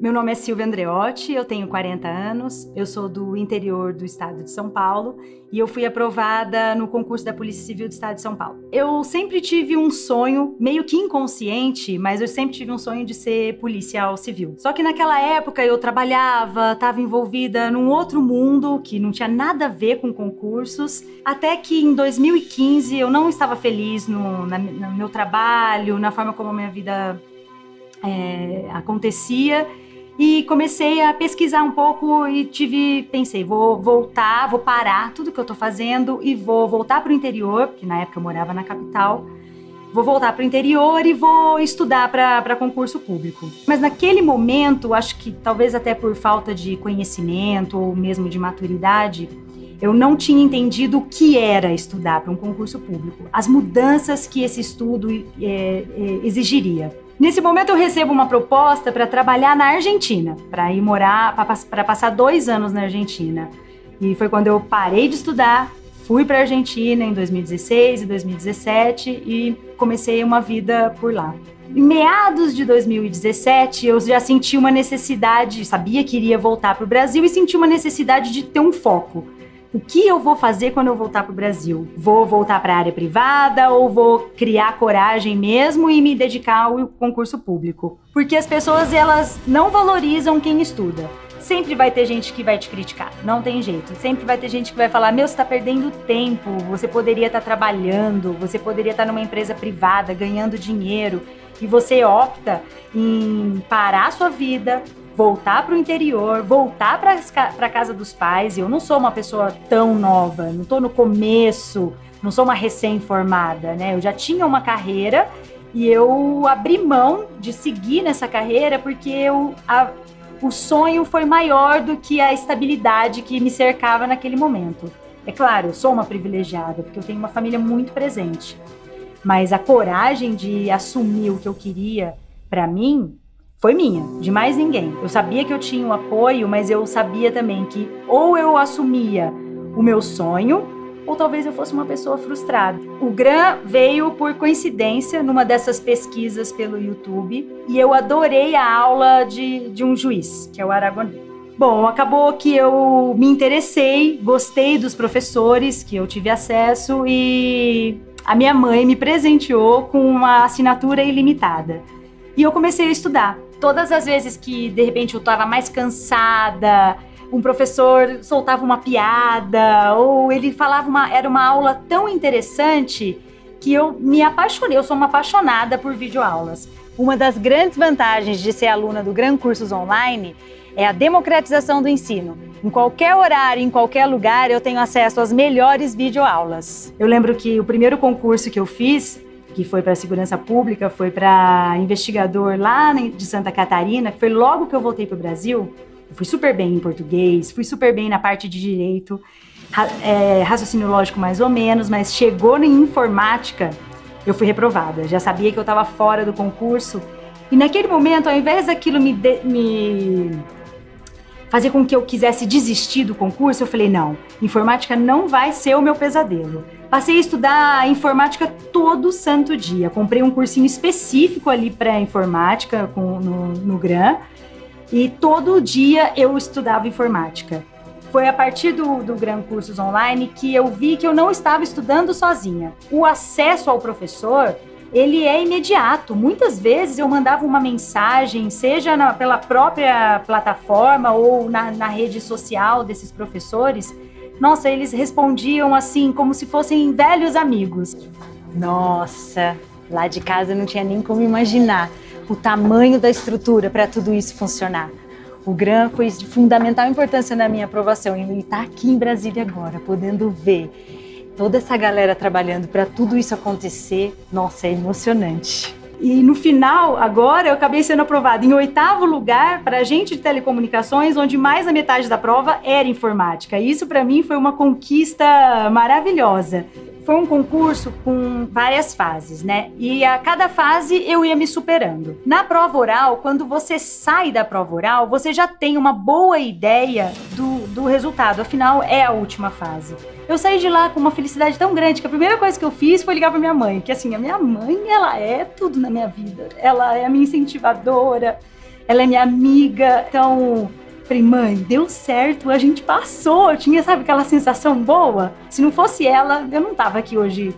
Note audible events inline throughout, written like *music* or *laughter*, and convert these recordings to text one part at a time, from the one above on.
Meu nome é Silvia Andreotti, eu tenho 40 anos, eu sou do interior do estado de São Paulo e eu fui aprovada no concurso da Polícia Civil do estado de São Paulo. Eu sempre tive um sonho, meio que inconsciente, mas eu sempre tive um sonho de ser policial civil. Só que naquela época eu trabalhava, estava envolvida num outro mundo que não tinha nada a ver com concursos, até que em 2015 eu não estava feliz no, na, no meu trabalho, na forma como a minha vida é, acontecia e comecei a pesquisar um pouco e tive, pensei, vou voltar, vou parar tudo que eu tô fazendo e vou voltar para o interior, porque na época eu morava na capital. Vou voltar para o interior e vou estudar para concurso público. Mas naquele momento, acho que talvez até por falta de conhecimento ou mesmo de maturidade, eu não tinha entendido o que era estudar para um concurso público, as mudanças que esse estudo é, exigiria. Nesse momento eu recebo uma proposta para trabalhar na Argentina, para ir morar, para passar dois anos na Argentina. E foi quando eu parei de estudar, fui para a Argentina em 2016 e 2017 e comecei uma vida por lá. Em meados de 2017, eu já senti uma necessidade, sabia que iria voltar para o Brasil e senti uma necessidade de ter um foco o que eu vou fazer quando eu voltar para o Brasil? Vou voltar para a área privada ou vou criar coragem mesmo e me dedicar ao concurso público? Porque as pessoas elas não valorizam quem estuda. Sempre vai ter gente que vai te criticar, não tem jeito. Sempre vai ter gente que vai falar: meu, você está perdendo tempo, você poderia estar tá trabalhando, você poderia estar tá numa empresa privada ganhando dinheiro e você opta em parar a sua vida, voltar para o interior, voltar para a casa dos pais. Eu não sou uma pessoa tão nova, não estou no começo, não sou uma recém-formada, né? Eu já tinha uma carreira e eu abri mão de seguir nessa carreira porque eu, a, o sonho foi maior do que a estabilidade que me cercava naquele momento. É claro, eu sou uma privilegiada porque eu tenho uma família muito presente, mas a coragem de assumir o que eu queria para mim foi minha, de mais ninguém. Eu sabia que eu tinha um apoio, mas eu sabia também que ou eu assumia o meu sonho, ou talvez eu fosse uma pessoa frustrada. O GRAM veio por coincidência numa dessas pesquisas pelo YouTube e eu adorei a aula de, de um juiz, que é o Aragonês. Bom, acabou que eu me interessei, gostei dos professores que eu tive acesso e a minha mãe me presenteou com uma assinatura ilimitada. E eu comecei a estudar todas as vezes que de repente eu estava mais cansada, um professor soltava uma piada ou ele falava uma era uma aula tão interessante que eu me apaixonei, eu sou uma apaixonada por videoaulas. Uma das grandes vantagens de ser aluna do Gran Cursos Online é a democratização do ensino. Em qualquer horário, em qualquer lugar, eu tenho acesso às melhores videoaulas. Eu lembro que o primeiro concurso que eu fiz que foi para a segurança pública, foi para investigador lá de Santa Catarina, foi logo que eu voltei para o Brasil. Eu fui super bem em português, fui super bem na parte de direito, é, raciocínio lógico mais ou menos, mas chegou em informática, eu fui reprovada. Já sabia que eu estava fora do concurso. E naquele momento, ao invés daquilo me, me fazer com que eu quisesse desistir do concurso, eu falei: não, informática não vai ser o meu pesadelo. Passei a estudar informática todo santo dia. Comprei um cursinho específico ali para informática com, no, no GRAM e todo dia eu estudava informática. Foi a partir do, do Gran Cursos Online que eu vi que eu não estava estudando sozinha. O acesso ao professor ele é imediato. Muitas vezes eu mandava uma mensagem, seja na, pela própria plataforma ou na, na rede social desses professores. Nossa, eles respondiam assim, como se fossem velhos amigos. Nossa, lá de casa não tinha nem como imaginar o tamanho da estrutura para tudo isso funcionar. O GRAM foi de fundamental importância na minha aprovação e ele está aqui em Brasília agora, podendo ver toda essa galera trabalhando para tudo isso acontecer, nossa, é emocionante. E no final, agora, eu acabei sendo aprovada em oitavo lugar para agente de telecomunicações, onde mais da metade da prova era informática. E isso, para mim, foi uma conquista maravilhosa. Foi um concurso com várias fases, né? E a cada fase eu ia me superando. Na prova oral, quando você sai da prova oral, você já tem uma boa ideia do, do resultado, afinal é a última fase. Eu saí de lá com uma felicidade tão grande que a primeira coisa que eu fiz foi ligar pra minha mãe. Que assim, a minha mãe, ela é tudo na minha vida. Ela é a minha incentivadora, ela é minha amiga. Então, falei, mãe, deu certo, a gente passou. Eu tinha, sabe, aquela sensação boa. Se não fosse ela, eu não tava aqui hoje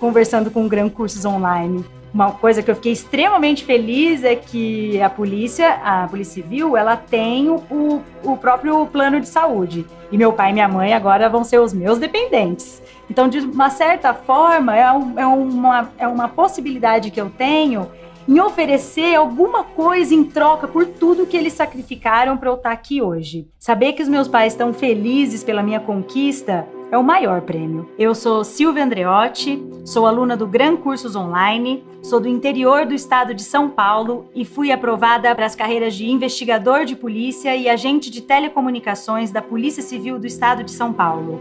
conversando com o Gran Cursos Online. Uma coisa que eu fiquei extremamente feliz é que a polícia, a Polícia Civil, ela tem o, o próprio plano de saúde. E meu pai e minha mãe agora vão ser os meus dependentes. Então, de uma certa forma, é, um, é uma, é uma possibilidade que eu tenho em oferecer alguma coisa em troca por tudo que eles sacrificaram para eu estar tá aqui hoje. Saber que os meus pais estão felizes pela minha conquista é o maior prêmio. Eu sou Silvia Andreotti, sou aluna do Gran Cursos Online, sou do interior do estado de São Paulo e fui aprovada para as carreiras de investigador de polícia e agente de telecomunicações da Polícia Civil do estado de São Paulo.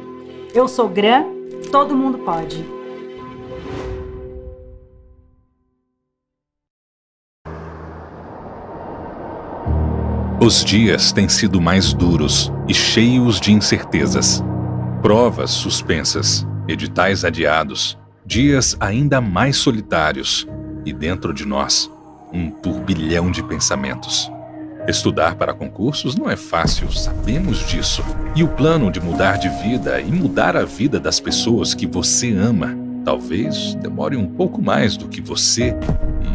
Eu sou Gran, todo mundo pode. Os dias têm sido mais duros e cheios de incertezas provas suspensas, editais adiados, dias ainda mais solitários e dentro de nós, um turbilhão de pensamentos. Estudar para concursos não é fácil, sabemos disso. E o plano de mudar de vida e mudar a vida das pessoas que você ama talvez demore um pouco mais do que você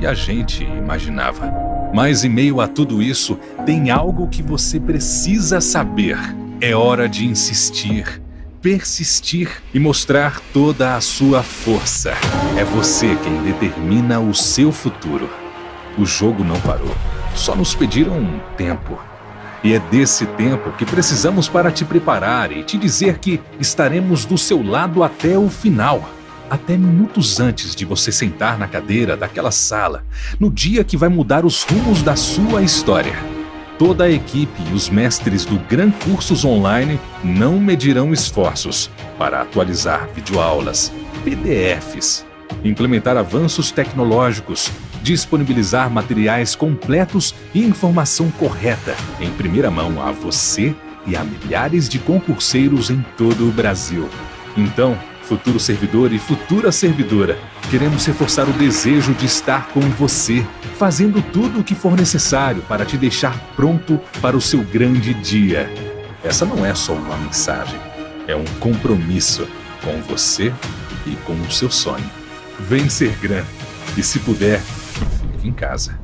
e a gente imaginava. Mas em meio a tudo isso, tem algo que você precisa saber. É hora de insistir, persistir e mostrar toda a sua força. É você quem determina o seu futuro. O jogo não parou. Só nos pediram um tempo. E é desse tempo que precisamos para te preparar e te dizer que estaremos do seu lado até o final. Até minutos antes de você sentar na cadeira daquela sala, no dia que vai mudar os rumos da sua história toda a equipe e os mestres do Gran Cursos Online não medirão esforços para atualizar videoaulas, PDFs, implementar avanços tecnológicos, disponibilizar materiais completos e informação correta em primeira mão a você e a milhares de concurseiros em todo o Brasil. Então, futuro servidor e futura servidora, queremos reforçar o desejo de estar com você fazendo tudo o que for necessário para te deixar pronto para o seu grande dia. Essa não é só uma mensagem, é um compromisso com você e com o seu sonho. Vem ser grande e, se puder, fique em casa.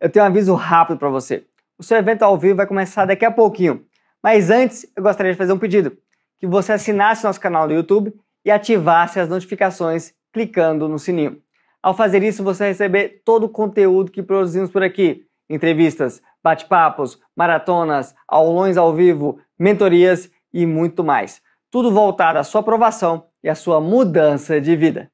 eu tenho um aviso rápido para você. O seu evento ao vivo vai começar daqui a pouquinho. Mas antes, eu gostaria de fazer um pedido: que você assinasse nosso canal do YouTube e ativasse as notificações clicando no sininho. Ao fazer isso, você vai receber todo o conteúdo que produzimos por aqui: entrevistas, bate-papos, maratonas, aulões ao vivo, mentorias e muito mais. Tudo voltado à sua aprovação e à sua mudança de vida.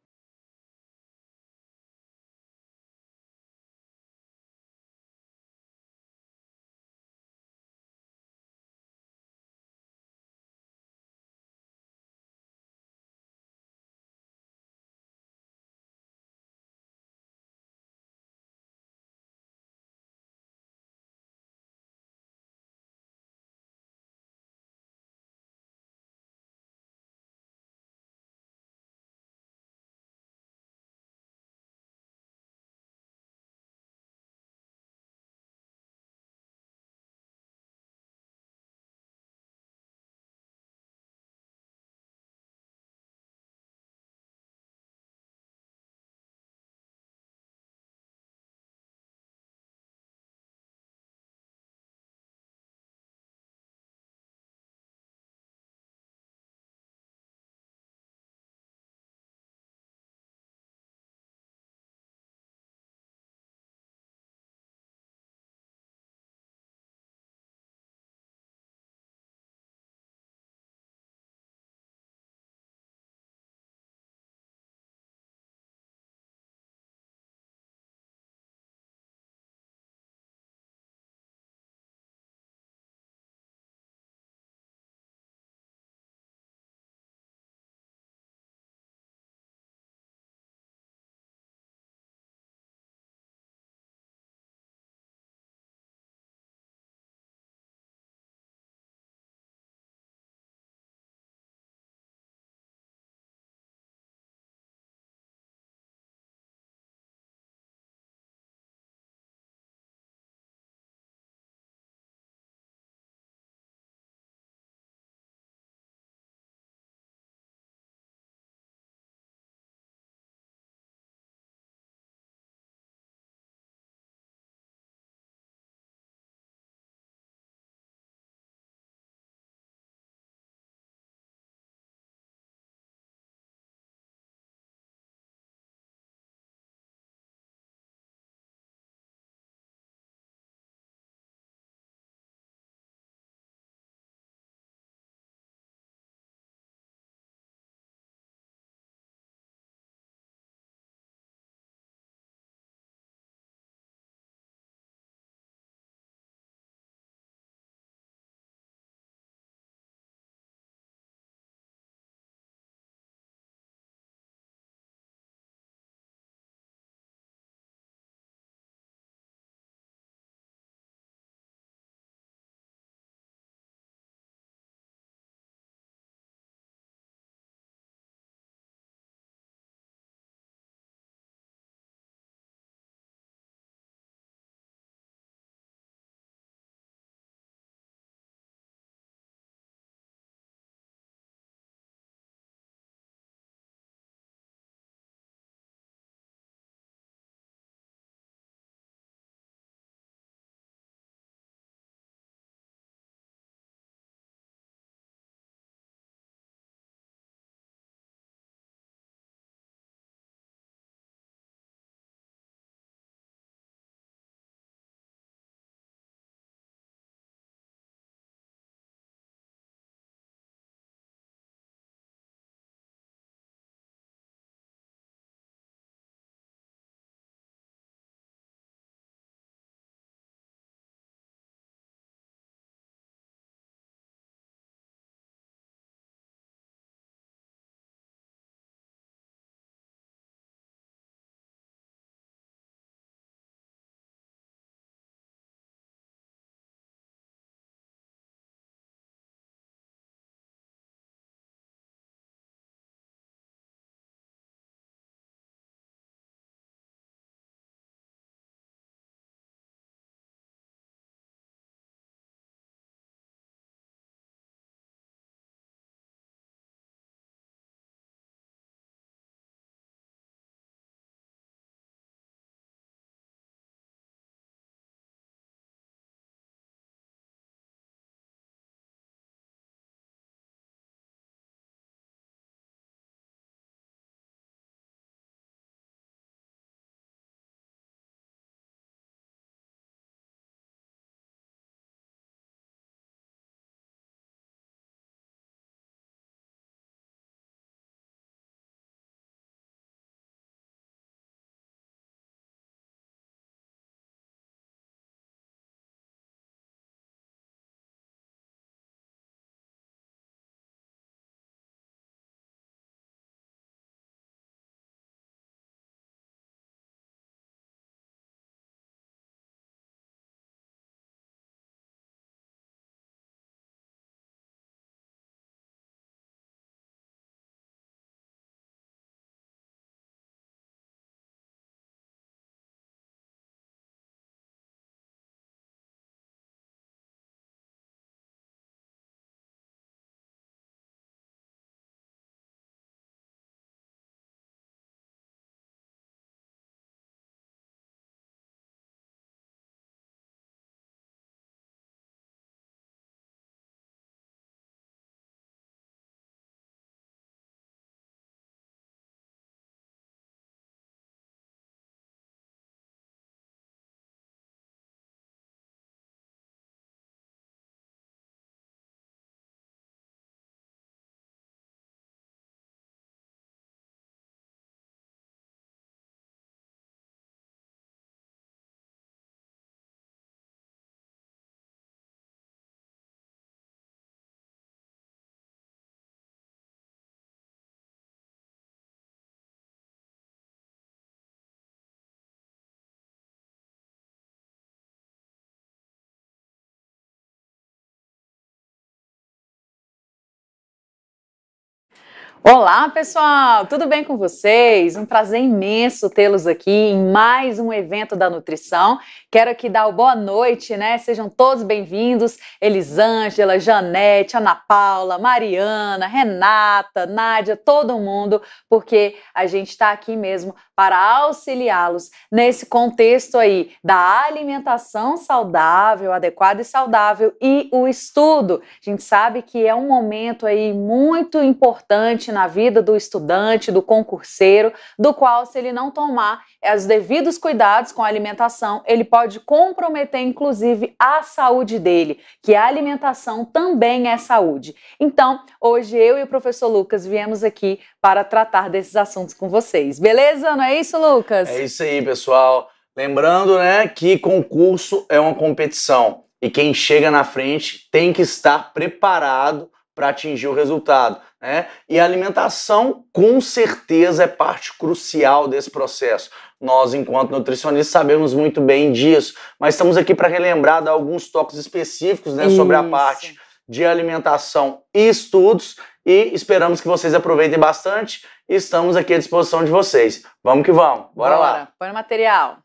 Olá, pessoal! Tudo bem com vocês? Um prazer imenso tê-los aqui em mais um evento da nutrição. Quero aqui dar boa noite, né? Sejam todos bem-vindos. Elisângela, Janete, Ana Paula, Mariana, Renata, Nádia, todo mundo, porque a gente está aqui mesmo para auxiliá-los nesse contexto aí da alimentação saudável, adequada e saudável e o estudo. A gente sabe que é um momento aí muito importante na vida do estudante, do concurseiro, do qual se ele não tomar os devidos cuidados com a alimentação, ele pode comprometer inclusive a saúde dele, que a alimentação também é saúde. Então, hoje eu e o professor Lucas viemos aqui para tratar desses assuntos com vocês. Beleza? Nós é isso, Lucas? É isso aí, pessoal. Lembrando, né, que concurso é uma competição e quem chega na frente tem que estar preparado para atingir o resultado, né? E a alimentação com certeza é parte crucial desse processo. Nós, enquanto nutricionistas, sabemos muito bem disso, mas estamos aqui para relembrar de alguns toques específicos, né, sobre a parte de alimentação e estudos e esperamos que vocês aproveitem bastante e estamos aqui à disposição de vocês. Vamos que vamos, bora, bora. lá. Põe no material.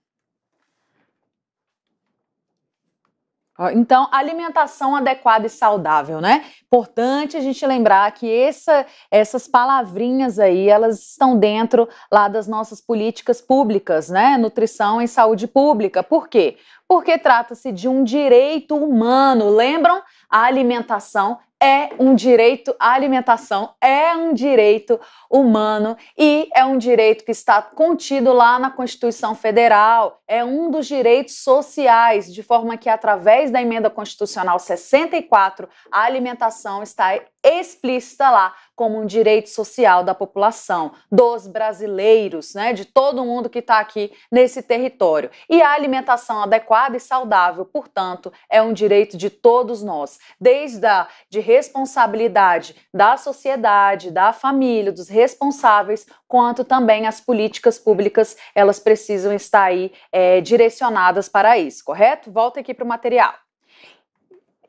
Então, alimentação adequada e saudável, né? Importante a gente lembrar que essa, essas palavrinhas aí, elas estão dentro lá das nossas políticas públicas, né? Nutrição e saúde pública. Por quê? Porque trata-se de um direito humano. Lembram? A alimentação é um direito à alimentação, é um direito humano e é um direito que está contido lá na Constituição Federal, é um dos direitos sociais, de forma que através da emenda constitucional 64, a alimentação está explícita lá como um direito social da população, dos brasileiros, né, de todo mundo que está aqui nesse território. E a alimentação adequada e saudável, portanto, é um direito de todos nós, desde a de responsabilidade da sociedade, da família, dos responsáveis, quanto também as políticas públicas, elas precisam estar aí é, direcionadas para isso, correto? Volta aqui para o material.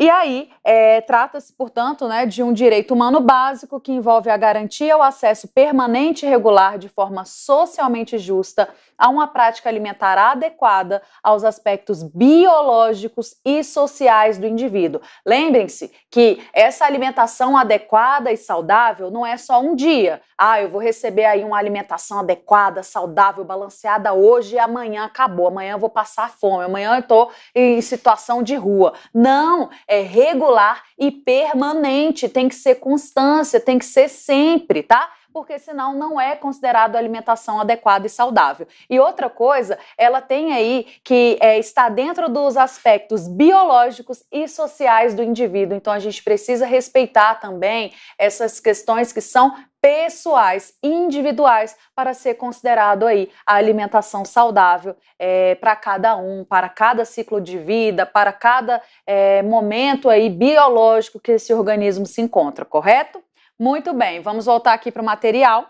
E aí, é, trata-se, portanto, né, de um direito humano básico que envolve a garantia ao acesso permanente e regular, de forma socialmente justa, a uma prática alimentar adequada aos aspectos biológicos e sociais do indivíduo. Lembrem-se que essa alimentação adequada e saudável não é só um dia. Ah, eu vou receber aí uma alimentação adequada, saudável, balanceada hoje e amanhã acabou. Amanhã eu vou passar fome, amanhã eu estou em situação de rua. Não! é regular e permanente, tem que ser constância, tem que ser sempre, tá? porque senão não é considerado alimentação adequada e saudável. E outra coisa, ela tem aí que é, está dentro dos aspectos biológicos e sociais do indivíduo. Então a gente precisa respeitar também essas questões que são pessoais, individuais, para ser considerado aí a alimentação saudável é, para cada um, para cada ciclo de vida, para cada é, momento aí biológico que esse organismo se encontra, correto? Muito bem, vamos voltar aqui para o material.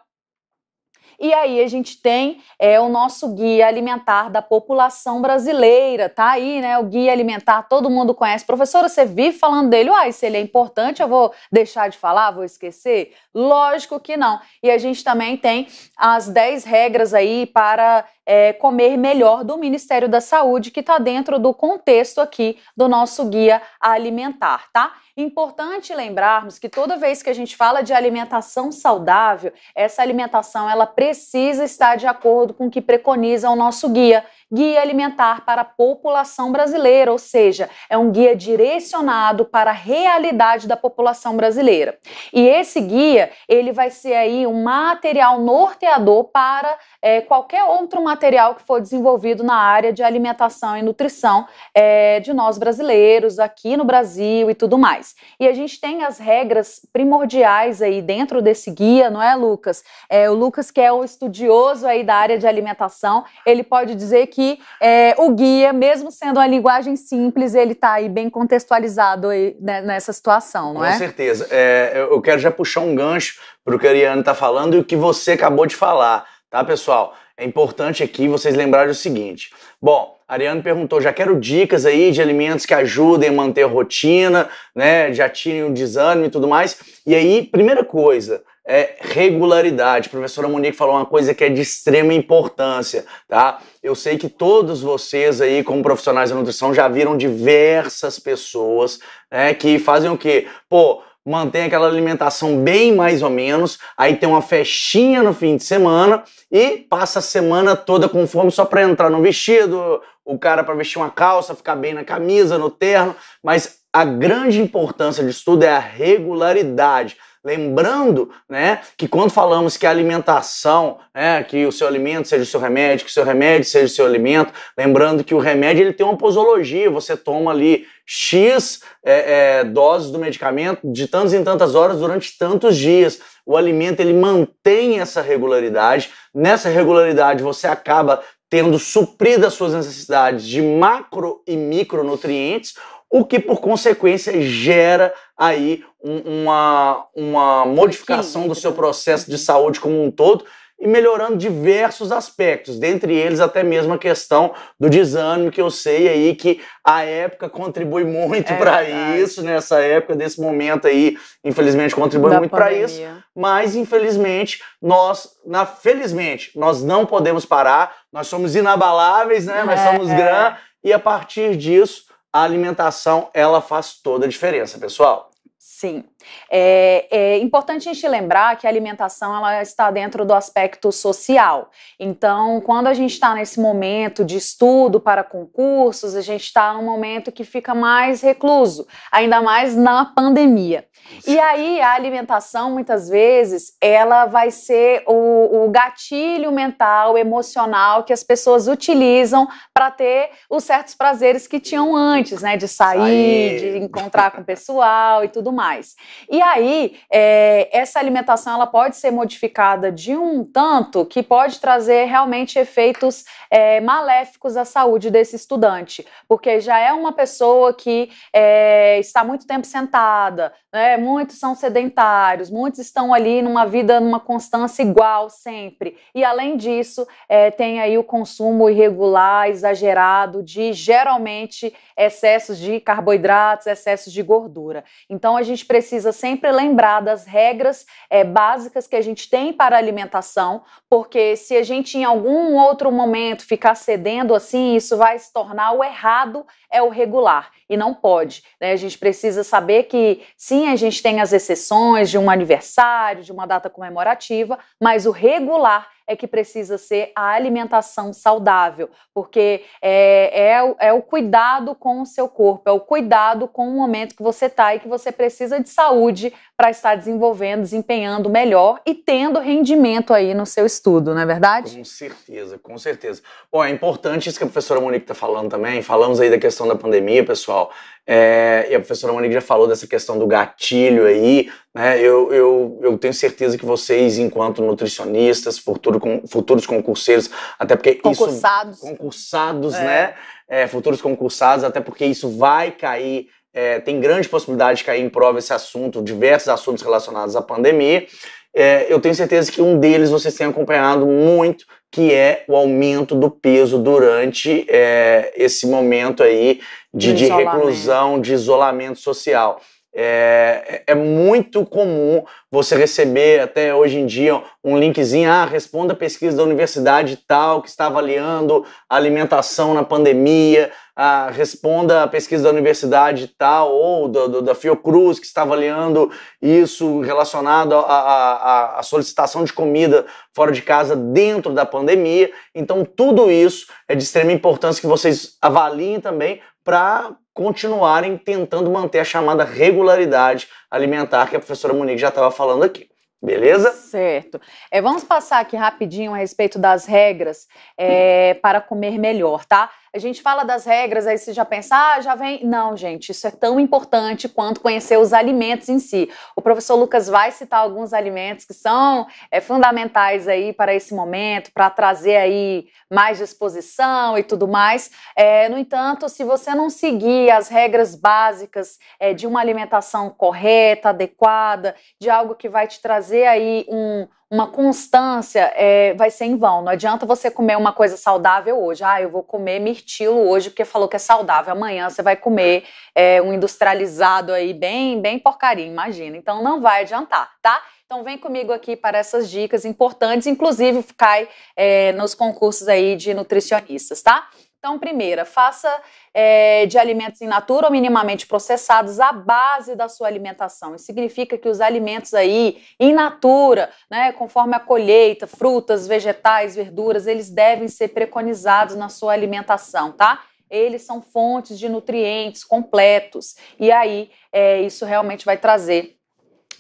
E aí a gente tem é, o nosso guia alimentar da população brasileira, tá aí, né? O guia alimentar, todo mundo conhece. Professora, você vive falando dele, uai, se ele é importante, eu vou deixar de falar, vou esquecer? Lógico que não. E a gente também tem as 10 regras aí para é, comer melhor do Ministério da Saúde, que está dentro do contexto aqui do nosso guia alimentar, tá? Importante lembrarmos que toda vez que a gente fala de alimentação saudável, essa alimentação ela precisa estar de acordo com o que preconiza o nosso guia. Guia Alimentar para a População Brasileira, ou seja, é um guia direcionado para a realidade da população brasileira. E esse guia, ele vai ser aí um material norteador para é, qualquer outro material que for desenvolvido na área de alimentação e nutrição é, de nós brasileiros, aqui no Brasil e tudo mais. E a gente tem as regras primordiais aí dentro desse guia, não é, Lucas? É, o Lucas, que é o estudioso aí da área de alimentação, ele pode dizer que que é, o guia, mesmo sendo uma linguagem simples, ele está aí bem contextualizado aí, né, nessa situação, não é? Com certeza. É, eu quero já puxar um gancho para o que a Ariane está falando e o que você acabou de falar, tá, pessoal? É importante aqui vocês lembrarem o seguinte. Bom, a Ariane perguntou, já quero dicas aí de alimentos que ajudem a manter a rotina, né, já tirem o desânimo e tudo mais. E aí, primeira coisa, é regularidade. A professora Monique falou uma coisa que é de extrema importância, tá? Eu sei que todos vocês aí, como profissionais da nutrição, já viram diversas pessoas né, que fazem o quê? Pô, mantém aquela alimentação bem mais ou menos, aí tem uma festinha no fim de semana e passa a semana toda com fome só para entrar no vestido, o cara para vestir uma calça, ficar bem na camisa, no terno, mas a grande importância disso tudo é a regularidade. Lembrando né, que quando falamos que a alimentação, né, que o seu alimento seja o seu remédio, que o seu remédio seja o seu alimento, lembrando que o remédio ele tem uma posologia, você toma ali X é, é, doses do medicamento de tantas em tantas horas durante tantos dias. O alimento ele mantém essa regularidade. Nessa regularidade você acaba tendo suprido as suas necessidades de macro e micronutrientes o que por consequência gera aí uma, uma modificação do seu né? processo de uhum. saúde como um todo e melhorando diversos aspectos, dentre eles até mesmo a questão do desânimo, que eu sei aí que a época contribui muito é para isso, nessa né? época, nesse momento aí, infelizmente contribui da muito para isso, mas infelizmente nós, na, felizmente, nós não podemos parar, nós somos inabaláveis, né? Nós é, somos é. e a partir disso a alimentação ela faz toda a diferença, pessoal. Sim. É, é importante a gente lembrar que a alimentação ela está dentro do aspecto social. Então, quando a gente está nesse momento de estudo para concursos, a gente está num momento que fica mais recluso, ainda mais na pandemia. E aí, a alimentação, muitas vezes, ela vai ser o, o gatilho mental, emocional que as pessoas utilizam para ter os certos prazeres que tinham antes, né? De sair, sair. de encontrar com o pessoal e tudo mais. E aí, é, essa alimentação ela pode ser modificada de um tanto que pode trazer realmente efeitos é, maléficos à saúde desse estudante, porque já é uma pessoa que é, está muito tempo sentada, né? muitos são sedentários, muitos estão ali numa vida, numa constância igual sempre. E além disso, é, tem aí o consumo irregular, exagerado de geralmente excessos de carboidratos, excessos de gordura. Então a gente precisa precisa sempre lembrar das regras é, básicas que a gente tem para alimentação, porque se a gente em algum outro momento ficar cedendo assim, isso vai se tornar o errado é o regular e não pode. Né? A gente precisa saber que sim, a gente tem as exceções de um aniversário, de uma data comemorativa, mas o regular é que precisa ser a alimentação saudável, porque é, é, o, é o cuidado com o seu corpo, é o cuidado com o momento que você está e que você precisa de saúde para estar desenvolvendo, desempenhando melhor e tendo rendimento aí no seu estudo, não é verdade? Com certeza, com certeza. Bom, é importante isso que a professora Monique está falando também. Falamos aí da questão da pandemia, pessoal. É, e a professora Monique já falou dessa questão do gatilho aí. Né? Eu, eu, eu tenho certeza que vocês, enquanto nutricionistas, futuro, com, futuros concurseiros, até porque concursados. isso... Concursados. Concursados, é. né? É, futuros concursados, até porque isso vai cair é, tem grande possibilidade de cair em prova esse assunto, diversos assuntos relacionados à pandemia. É, eu tenho certeza que um deles vocês têm acompanhado muito, que é o aumento do peso durante é, esse momento aí de, de, reclusão, de isolamento social. É, é, é, muito comum você receber até hoje em dia um linkzinho, ah, responda a pesquisa da universidade tal que está avaliando a alimentação na pandemia, ah, responda a pesquisa da universidade tal, ou do, do, da Fiocruz, que está avaliando isso relacionado à solicitação de comida fora de casa dentro da pandemia. Então, tudo isso é de extrema importância que vocês avaliem também para continuarem tentando manter a chamada regularidade alimentar que a professora Monique já estava falando aqui. Beleza? Certo. É, vamos passar aqui rapidinho a respeito das regras é, para comer melhor, tá? A gente fala das regras, aí você já pensa, ah, já vem. Não, gente, isso é tão importante quanto conhecer os alimentos em si. O professor Lucas vai citar alguns alimentos que são é, fundamentais aí para esse momento, para trazer aí mais disposição e tudo mais. É, no entanto, se você não seguir as regras básicas é, de uma alimentação correta, adequada, de algo que vai te trazer aí um uma constância é, vai ser em vão. Não adianta você comer uma coisa saudável hoje. Ah, eu vou comer mirtilo hoje porque falou que é saudável. Amanhã você vai comer é, um industrializado aí bem, bem porcaria, imagina. Então não vai adiantar, tá? Então vem comigo aqui para essas dicas importantes, inclusive cai é, nos concursos aí de nutricionistas, tá? Então, primeira, faça é, de alimentos in natura ou minimamente processados a base da sua alimentação. Isso significa que os alimentos aí, in natura, né, conforme a colheita, frutas, vegetais, verduras, eles devem ser preconizados na sua alimentação, tá? Eles são fontes de nutrientes completos. E aí, é, isso realmente vai trazer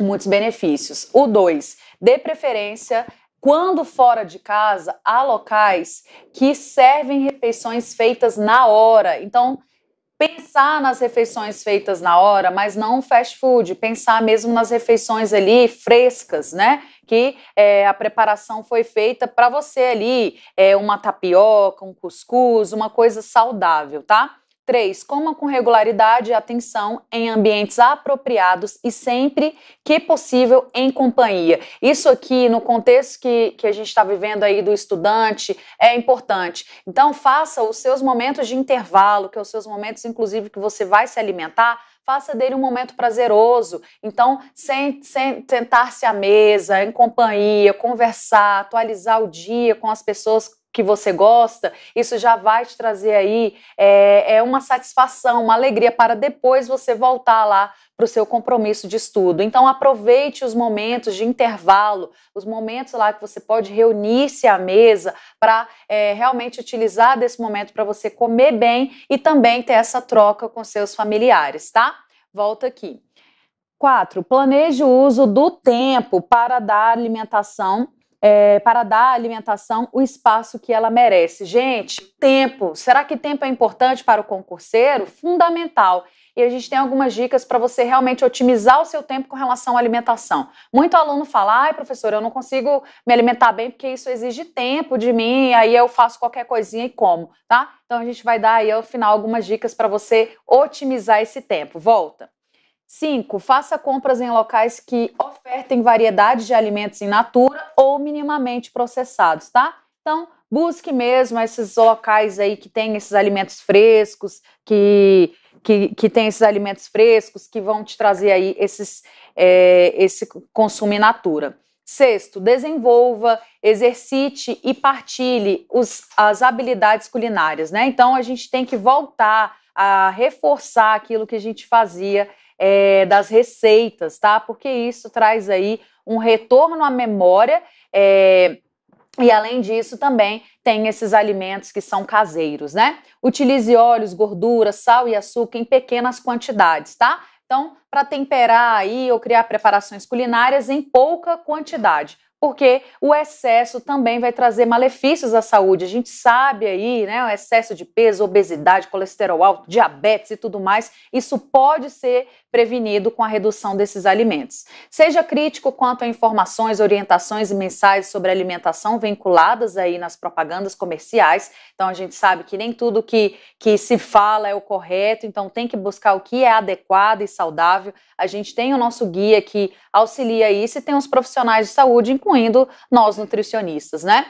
muitos benefícios. O dois, dê preferência quando fora de casa, há locais que servem refeições feitas na hora. Então, pensar nas refeições feitas na hora, mas não fast food, pensar mesmo nas refeições ali frescas, né? Que é, a preparação foi feita para você ali, é uma tapioca, um cuscuz, uma coisa saudável, tá? 3. Coma com regularidade e atenção em ambientes apropriados e sempre que possível em companhia. Isso aqui, no contexto que, que a gente está vivendo aí do estudante, é importante. Então, faça os seus momentos de intervalo, que é os seus momentos, inclusive, que você vai se alimentar, faça dele um momento prazeroso. Então, sem, sem sentar-se à mesa, em companhia, conversar, atualizar o dia com as pessoas que você gosta, isso já vai te trazer aí é, é uma satisfação, uma alegria para depois você voltar lá para o seu compromisso de estudo. Então aproveite os momentos de intervalo, os momentos lá que você pode reunir-se à mesa para é, realmente utilizar desse momento para você comer bem e também ter essa troca com seus familiares, tá? Volta aqui. 4. Planeje o uso do tempo para dar alimentação é, para dar à alimentação o espaço que ela merece. Gente, tempo. Será que tempo é importante para o concurseiro? Fundamental. E a gente tem algumas dicas para você realmente otimizar o seu tempo com relação à alimentação. Muito aluno fala: ai, professor, eu não consigo me alimentar bem porque isso exige tempo de mim, aí eu faço qualquer coisinha e como, tá? Então a gente vai dar aí ao final algumas dicas para você otimizar esse tempo. Volta. 5. Faça compras em locais que ofertem variedade de alimentos in natura ou minimamente processados, tá? Então, busque mesmo esses locais aí que tem esses alimentos frescos, que, que, que tem esses alimentos frescos, que vão te trazer aí esses, é, esse consumo in natura. Sexto, desenvolva, exercite e partilhe os, as habilidades culinárias, né? Então a gente tem que voltar a reforçar aquilo que a gente fazia é, das receitas, tá? Porque isso traz aí um retorno à memória. É, e além disso, também tem esses alimentos que são caseiros, né? Utilize óleos, gordura, sal e açúcar em pequenas quantidades, tá? Então, para temperar aí ou criar preparações culinárias em pouca quantidade porque o excesso também vai trazer malefícios à saúde. A gente sabe aí, né, o excesso de peso, obesidade, colesterol alto, diabetes e tudo mais, isso pode ser prevenido com a redução desses alimentos. Seja crítico quanto a informações, orientações e mensagens sobre alimentação vinculadas aí nas propagandas comerciais. Então a gente sabe que nem tudo que, que se fala é o correto, então tem que buscar o que é adequado e saudável. A gente tem o nosso guia que auxilia isso e tem os profissionais de saúde, incluindo nós nutricionistas, né?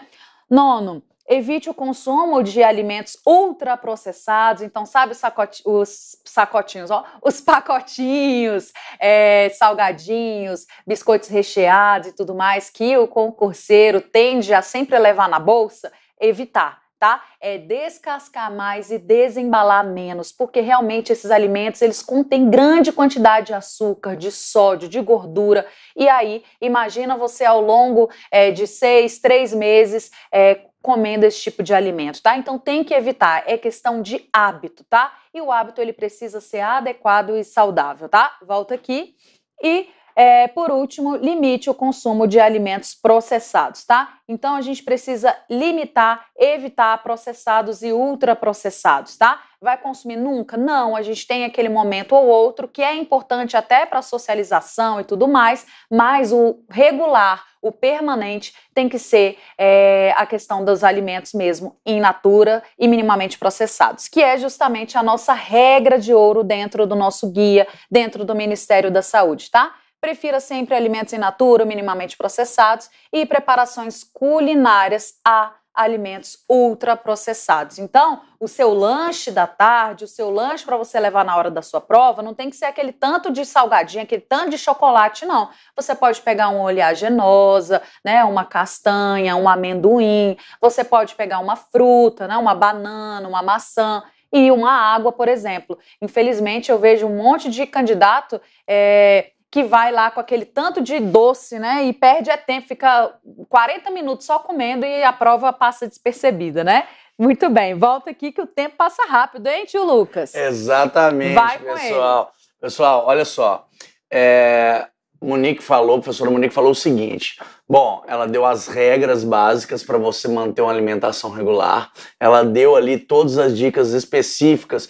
Nono, evite o consumo de alimentos ultraprocessados, então sabe os, os sacotinhos, ó, os pacotinhos, é, salgadinhos, biscoitos recheados e tudo mais que o concurseiro tende a sempre levar na bolsa, evitar tá? É descascar mais e desembalar menos, porque realmente esses alimentos eles contêm grande quantidade de açúcar, de sódio, de gordura. E aí, imagina você ao longo é, de seis, três meses é, comendo esse tipo de alimento, tá? Então tem que evitar, é questão de hábito, tá? E o hábito ele precisa ser adequado e saudável, tá? Volta aqui e é, por último, limite o consumo de alimentos processados, tá? Então a gente precisa limitar, evitar processados e ultraprocessados, tá? Vai consumir nunca? Não, a gente tem aquele momento ou outro que é importante até para socialização e tudo mais, mas o regular, o permanente, tem que ser é, a questão dos alimentos mesmo, in natura e minimamente processados, que é justamente a nossa regra de ouro dentro do nosso guia, dentro do Ministério da Saúde, tá? Prefira sempre alimentos in natura, minimamente processados e preparações culinárias a alimentos ultraprocessados. Então, o seu lanche da tarde, o seu lanche para você levar na hora da sua prova, não tem que ser aquele tanto de salgadinho, aquele tanto de chocolate, não. Você pode pegar uma oleaginosa, né, uma castanha, um amendoim, você pode pegar uma fruta, né, uma banana, uma maçã e uma água, por exemplo. Infelizmente, eu vejo um monte de candidato é, que vai lá com aquele tanto de doce, né? E perde é tempo, fica 40 minutos só comendo e a prova passa despercebida, né? Muito bem, volta aqui que o tempo passa rápido, hein, tio Lucas? Exatamente, vai com pessoal. Ele. Pessoal, olha só. É, Monique falou, a professora Monique falou o seguinte: bom, ela deu as regras básicas para você manter uma alimentação regular, ela deu ali todas as dicas específicas,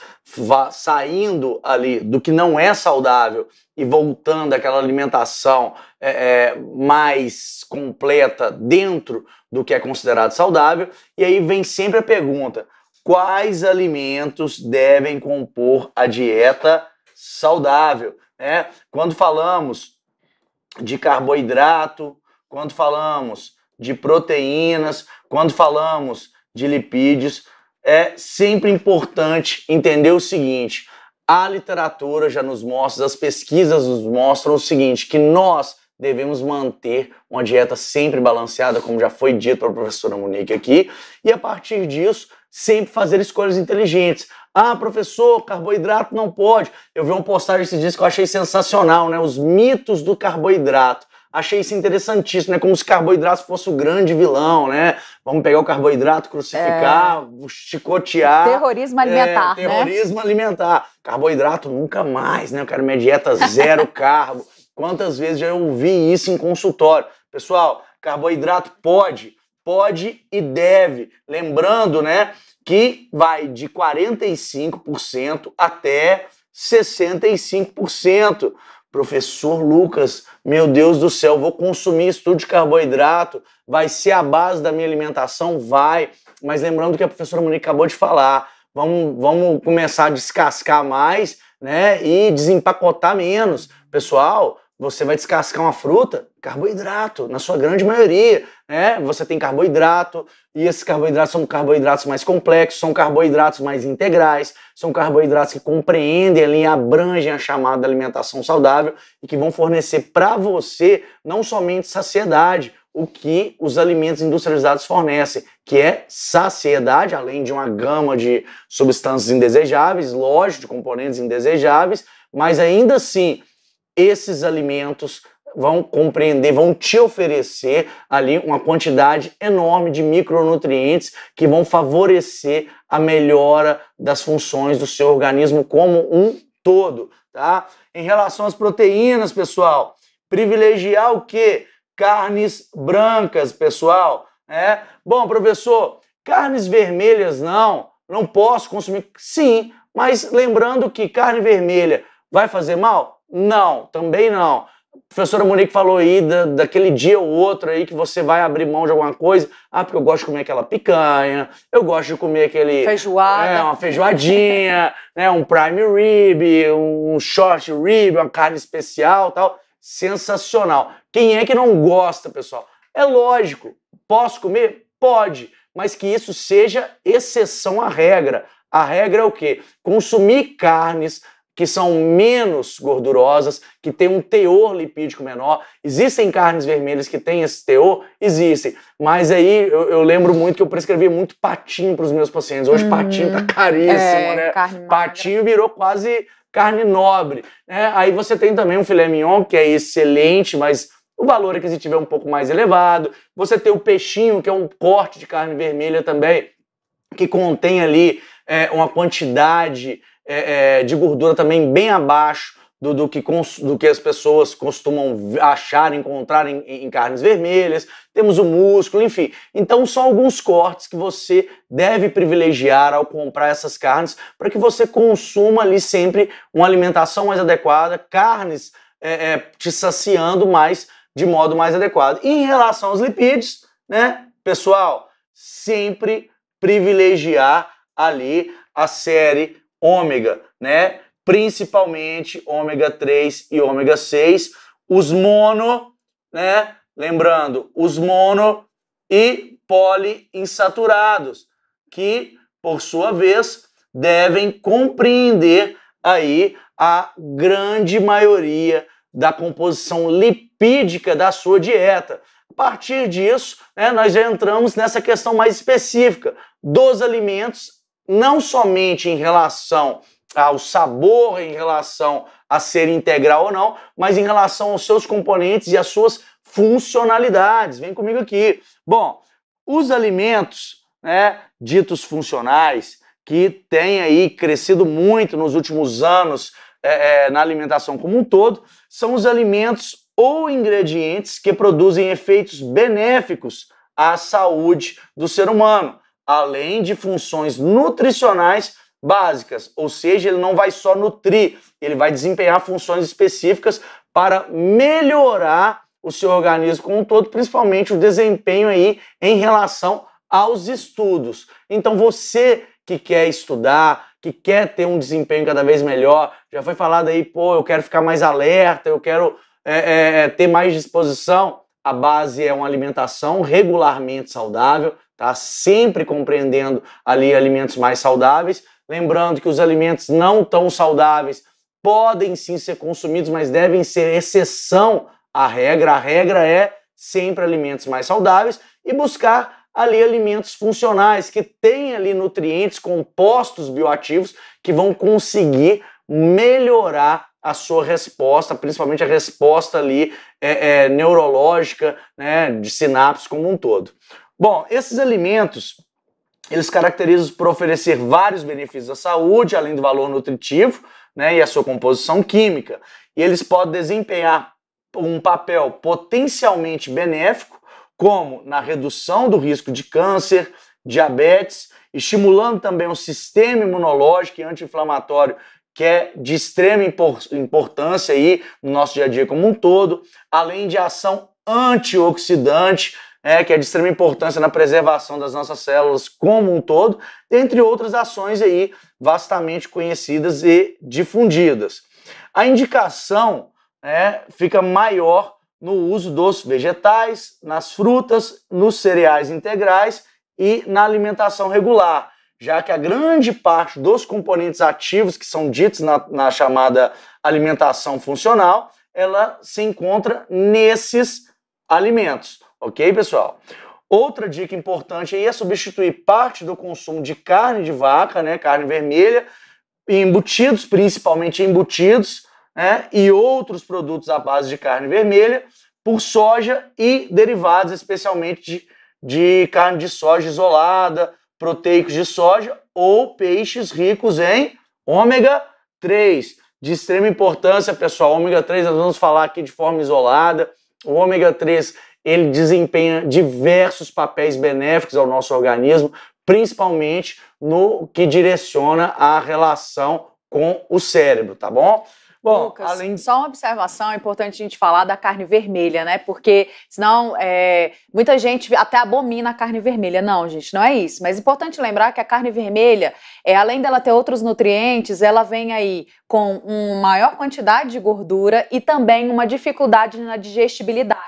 saindo ali do que não é saudável e voltando àquela alimentação é, é, mais completa dentro do que é considerado saudável. E aí vem sempre a pergunta: quais alimentos devem compor a dieta saudável? Né? Quando falamos de carboidrato, quando falamos de proteínas, quando falamos de lipídios, é sempre importante entender o seguinte: a literatura já nos mostra, as pesquisas nos mostram o seguinte, que nós devemos manter uma dieta sempre balanceada, como já foi dito pela professora Monique aqui, e a partir disso, sempre fazer escolhas inteligentes. Ah, professor, carboidrato não pode. Eu vi uma postagem esses dias que eu achei sensacional, né? Os mitos do carboidrato. Achei isso interessantíssimo, né? Como se carboidrato fosse o grande vilão, né? Vamos pegar o carboidrato, crucificar, é... chicotear. Terrorismo é, alimentar. É, terrorismo né? alimentar. Carboidrato nunca mais, né? Eu quero minha dieta zero *laughs* carbo. Quantas vezes já ouvi isso em consultório? Pessoal, carboidrato pode, pode e deve. Lembrando, né, que vai de 45% até 65%. Professor Lucas, meu Deus do céu, vou consumir estudo tudo de carboidrato, vai ser a base da minha alimentação? Vai. Mas lembrando que a professora Monique acabou de falar, vamos, vamos começar a descascar mais, né? E desempacotar menos. Pessoal, você vai descascar uma fruta, carboidrato, na sua grande maioria. Né? Você tem carboidrato, e esses carboidratos são carboidratos mais complexos, são carboidratos mais integrais, são carboidratos que compreendem ali, abrangem a chamada alimentação saudável e que vão fornecer para você não somente saciedade, o que os alimentos industrializados fornecem, que é saciedade, além de uma gama de substâncias indesejáveis, lógico, de componentes indesejáveis, mas ainda assim, esses alimentos vão compreender, vão te oferecer ali uma quantidade enorme de micronutrientes que vão favorecer a melhora das funções do seu organismo como um todo, tá? Em relação às proteínas, pessoal, privilegiar o que Carnes brancas, pessoal, né? Bom, professor, carnes vermelhas não, não posso consumir. Sim, mas lembrando que carne vermelha vai fazer mal? Não, também não professora Monique falou aí da, daquele dia ou outro aí que você vai abrir mão de alguma coisa. Ah, porque eu gosto de comer aquela picanha, eu gosto de comer aquele... Feijoada. É, uma feijoadinha, *laughs* né, um prime rib, um short rib, uma carne especial tal. Sensacional. Quem é que não gosta, pessoal? É lógico. Posso comer? Pode. Mas que isso seja exceção à regra. A regra é o quê? Consumir carnes que são menos gordurosas, que têm um teor lipídico menor. Existem carnes vermelhas que têm esse teor? Existem. Mas aí eu, eu lembro muito que eu prescrevi muito patinho para os meus pacientes. Hoje hum. patinho tá caríssimo, é, né? Patinho virou quase carne nobre. Né? Aí você tem também um filé mignon, que é excelente, mas o valor aquisitivo é um pouco mais elevado. Você tem o peixinho, que é um corte de carne vermelha também, que contém ali é, uma quantidade é, é, de gordura também bem abaixo do, do, que cons, do, que, as pessoas costumam achar, encontrar em, em, carnes vermelhas, temos o músculo, enfim. Então, são alguns cortes que você deve privilegiar ao comprar essas carnes para que você consuma ali sempre uma alimentação mais adequada, carnes é, é, te saciando mais de modo mais adequado. E em relação aos lipídios, né, pessoal, sempre privilegiar ali a série ômega, né? Principalmente ômega 3 e ômega 6. Os mono, né? Lembrando, os mono e poliinsaturados, que, por sua vez, devem compreender aí a grande maioria da composição lipídica da sua dieta. A partir disso, né, nós já entramos nessa questão mais específica dos alimentos não somente em relação ao sabor, em relação a ser integral ou não, mas em relação aos seus componentes e às suas funcionalidades. Vem comigo aqui. Bom, os alimentos, né, ditos funcionais, que têm aí crescido muito nos últimos anos é, é, na alimentação como um todo, são os alimentos ou ingredientes que produzem efeitos benéficos à saúde do ser humano além de funções nutricionais básicas, ou seja, ele não vai só nutrir, ele vai desempenhar funções específicas para melhorar o seu organismo como um todo, principalmente o desempenho aí em relação aos estudos. Então você que quer estudar, que quer ter um desempenho cada vez melhor, já foi falado aí, pô, eu quero ficar mais alerta, eu quero é, é, é ter mais disposição. A base é uma alimentação regularmente saudável, Tá sempre compreendendo ali alimentos mais saudáveis. Lembrando que os alimentos não tão saudáveis podem sim ser consumidos, mas devem ser exceção à regra. A regra é sempre alimentos mais saudáveis e buscar ali alimentos funcionais que têm ali nutrientes, compostos bioativos que vão conseguir melhorar a sua resposta, principalmente a resposta ali é, é, neurológica, né, de sinapses como um todo. Bom, esses alimentos eles caracterizam por oferecer vários benefícios à saúde, além do valor nutritivo né, e a sua composição química. E eles podem desempenhar um papel potencialmente benéfico, como na redução do risco de câncer, diabetes, estimulando também o sistema imunológico e anti-inflamatório, que é de extrema importância aí no nosso dia a dia como um todo, além de ação antioxidante é que é de extrema importância na preservação das nossas células como um todo, entre outras ações aí vastamente conhecidas e difundidas. A indicação é fica maior no uso dos vegetais, nas frutas, nos cereais integrais e na alimentação regular, já que a grande parte dos componentes ativos que são ditos na, na chamada alimentação funcional, ela se encontra nesses alimentos. Ok, pessoal? Outra dica importante aí é substituir parte do consumo de carne de vaca, né, carne vermelha, embutidos, principalmente embutidos, né, e outros produtos à base de carne vermelha por soja e derivados, especialmente de, de carne de soja isolada, proteicos de soja ou peixes ricos em ômega 3. De extrema importância, pessoal, ômega 3 nós vamos falar aqui de forma isolada. O ômega 3 ele desempenha diversos papéis benéficos ao nosso organismo, principalmente no que direciona a relação com o cérebro, tá bom? Bom, Lucas, além... só uma observação, é importante a gente falar da carne vermelha, né? Porque senão é, muita gente até abomina a carne vermelha. Não, gente, não é isso. Mas é importante lembrar que a carne vermelha, é, além dela ter outros nutrientes, ela vem aí com uma maior quantidade de gordura e também uma dificuldade na digestibilidade.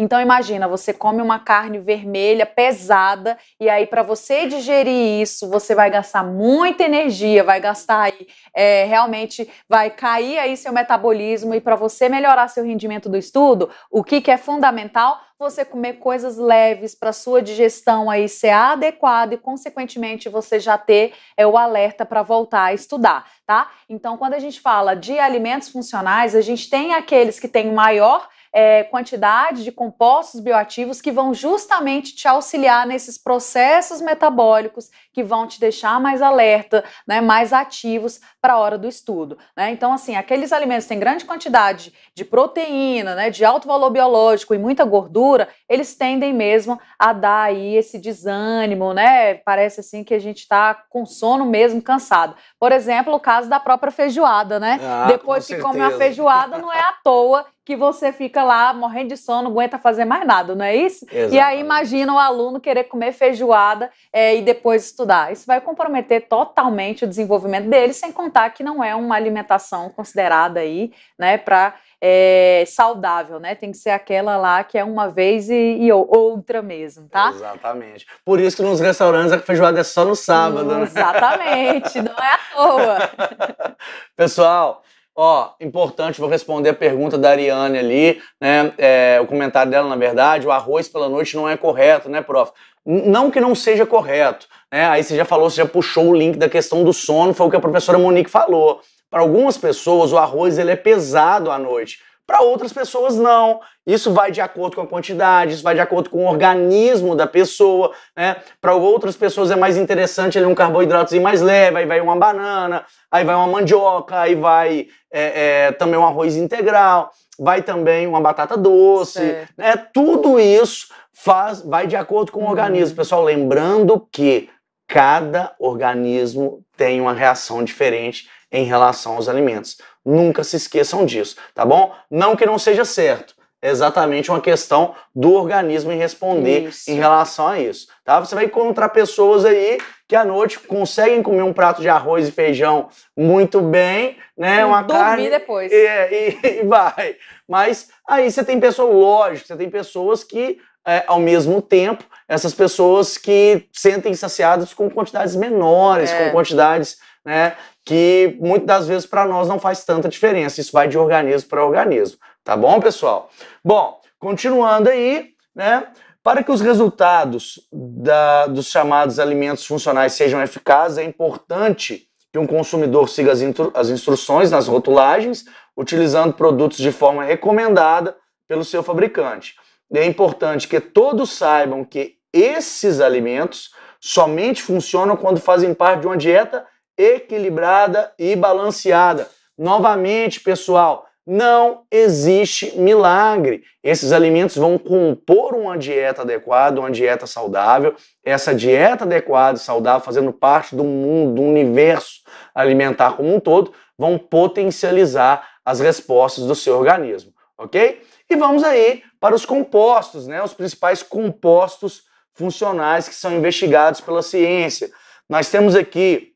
Então imagina, você come uma carne vermelha pesada e aí para você digerir isso, você vai gastar muita energia, vai gastar aí, é, realmente vai cair aí seu metabolismo e para você melhorar seu rendimento do estudo, o que, que é fundamental? Você comer coisas leves para sua digestão aí ser adequada e consequentemente você já ter é, o alerta para voltar a estudar, tá? Então quando a gente fala de alimentos funcionais, a gente tem aqueles que têm maior é, quantidade de compostos bioativos que vão justamente te auxiliar nesses processos metabólicos que vão te deixar mais alerta, né, mais ativos para a hora do estudo. Né? Então, assim, aqueles alimentos que têm grande quantidade de proteína, né, de alto valor biológico e muita gordura, eles tendem mesmo a dar aí esse desânimo, né? Parece assim que a gente está com sono mesmo, cansado. Por exemplo, o caso da própria feijoada, né? Ah, Depois com que certeza. come a feijoada, não é à toa que você fica lá morrendo de sono, não aguenta fazer mais nada, não é isso? Exatamente. E aí imagina o aluno querer comer feijoada é, e depois estudar estudar. Isso vai comprometer totalmente o desenvolvimento deles, sem contar que não é uma alimentação considerada aí, né, para é, saudável, né? Tem que ser aquela lá que é uma vez e, e, outra mesmo, tá? Exatamente. Por isso que nos restaurantes a feijoada é só no sábado, né? Exatamente, não é à toa. *laughs* Pessoal, Ó, oh, importante, vou responder a pergunta da Ariane ali, né? É, o comentário dela, na verdade, o arroz pela noite não é correto, né, prof? Não que não seja correto, né? Aí você já falou, você já puxou o link da questão do sono, foi o que a professora Monique falou. Para algumas pessoas, o arroz ele é pesado à noite para outras pessoas não. Isso vai de acordo com a quantidade, isso vai de acordo com o organismo da pessoa, né? Para outras pessoas é mais interessante ele um carboidratozinho mais leve, aí vai uma banana, aí vai uma mandioca, aí vai é, é, também um arroz integral, vai também uma batata doce, certo. né? Tudo isso faz, vai de acordo com o uhum. organismo. Pessoal, lembrando que cada organismo tem uma reação diferente em relação aos alimentos. Nunca se esqueçam disso, tá bom? Não que não seja certo. É exatamente uma questão do organismo em responder isso. em relação a isso, tá? Você vai encontrar pessoas aí que à noite conseguem comer um prato de arroz e feijão muito bem, né? Uma Dormir carne, depois. É, e, e, *laughs* e vai. Mas aí você tem pessoas, lógico, você tem pessoas que é, ao mesmo tempo, essas pessoas que sentem saciadas com quantidades menores, é. com quantidades né, que muitas das vezes para nós não faz tanta diferença. Isso vai de organismo para organismo. Tá bom, pessoal? Bom, continuando aí, né? Para que os resultados da, dos chamados alimentos funcionais sejam eficazes, é importante que um consumidor siga as, as instruções nas rotulagens, utilizando produtos de forma recomendada pelo seu fabricante é importante que todos saibam que esses alimentos somente funcionam quando fazem parte de uma dieta equilibrada e balanceada. Novamente, pessoal, não existe milagre. Esses alimentos vão compor uma dieta adequada, uma dieta saudável. Essa dieta adequada e saudável, fazendo parte do mundo, do universo alimentar como um todo, vão potencializar as respostas do seu organismo, ok? E vamos aí para os compostos, né? Os principais compostos funcionais que são investigados pela ciência. Nós temos aqui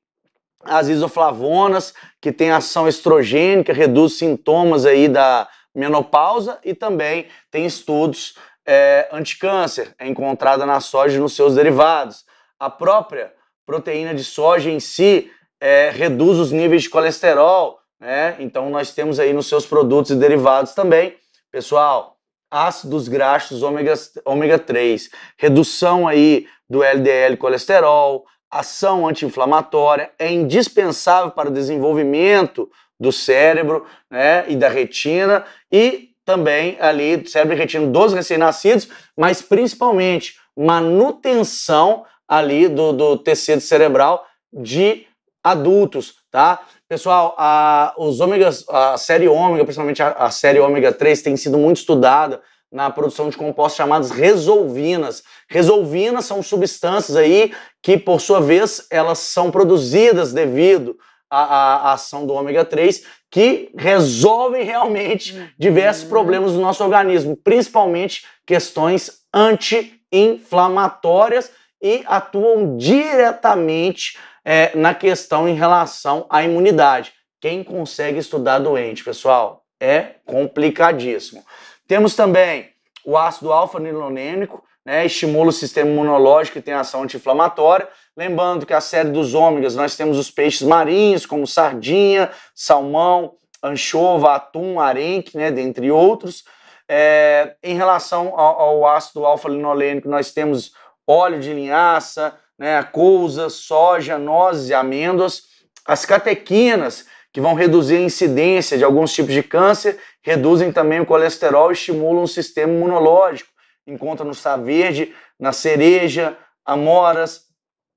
as isoflavonas, que têm ação estrogênica, reduz sintomas aí da menopausa e também tem estudos é, anticâncer, é encontrada na soja e nos seus derivados. A própria proteína de soja em si é, reduz os níveis de colesterol, né? então nós temos aí nos seus produtos e derivados também Pessoal, ácidos graxos ômega, ômega 3, redução aí do LDL colesterol, ação anti-inflamatória, é indispensável para o desenvolvimento do cérebro né, e da retina e também ali do cérebro e retina dos recém-nascidos, mas principalmente manutenção ali do, do tecido cerebral de adultos, tá? Pessoal, a, os ômegas, a série ômega, principalmente a, a série ômega 3, tem sido muito estudada na produção de compostos chamados resolvinas. Resolvinas são substâncias aí que, por sua vez, elas são produzidas devido à, à ação do ômega 3, que resolvem realmente uhum. diversos problemas do nosso organismo, principalmente questões anti-inflamatórias e atuam diretamente é, na questão em relação à imunidade. Quem consegue estudar doente, pessoal, é complicadíssimo. Temos também o ácido alfa-nilonêmico, né, estimula o sistema imunológico e tem ação anti-inflamatória. Lembrando que a série dos ômegas, nós temos os peixes marinhos, como sardinha, salmão, anchova, atum, arenque, né, dentre outros. É, em relação ao, ao ácido alfa-linolênico, nós temos óleo de linhaça, né, couza, soja, nozes e amêndoas, as catequinas, que vão reduzir a incidência de alguns tipos de câncer, reduzem também o colesterol e estimulam o sistema imunológico. Encontra no chá verde, na cereja, amoras,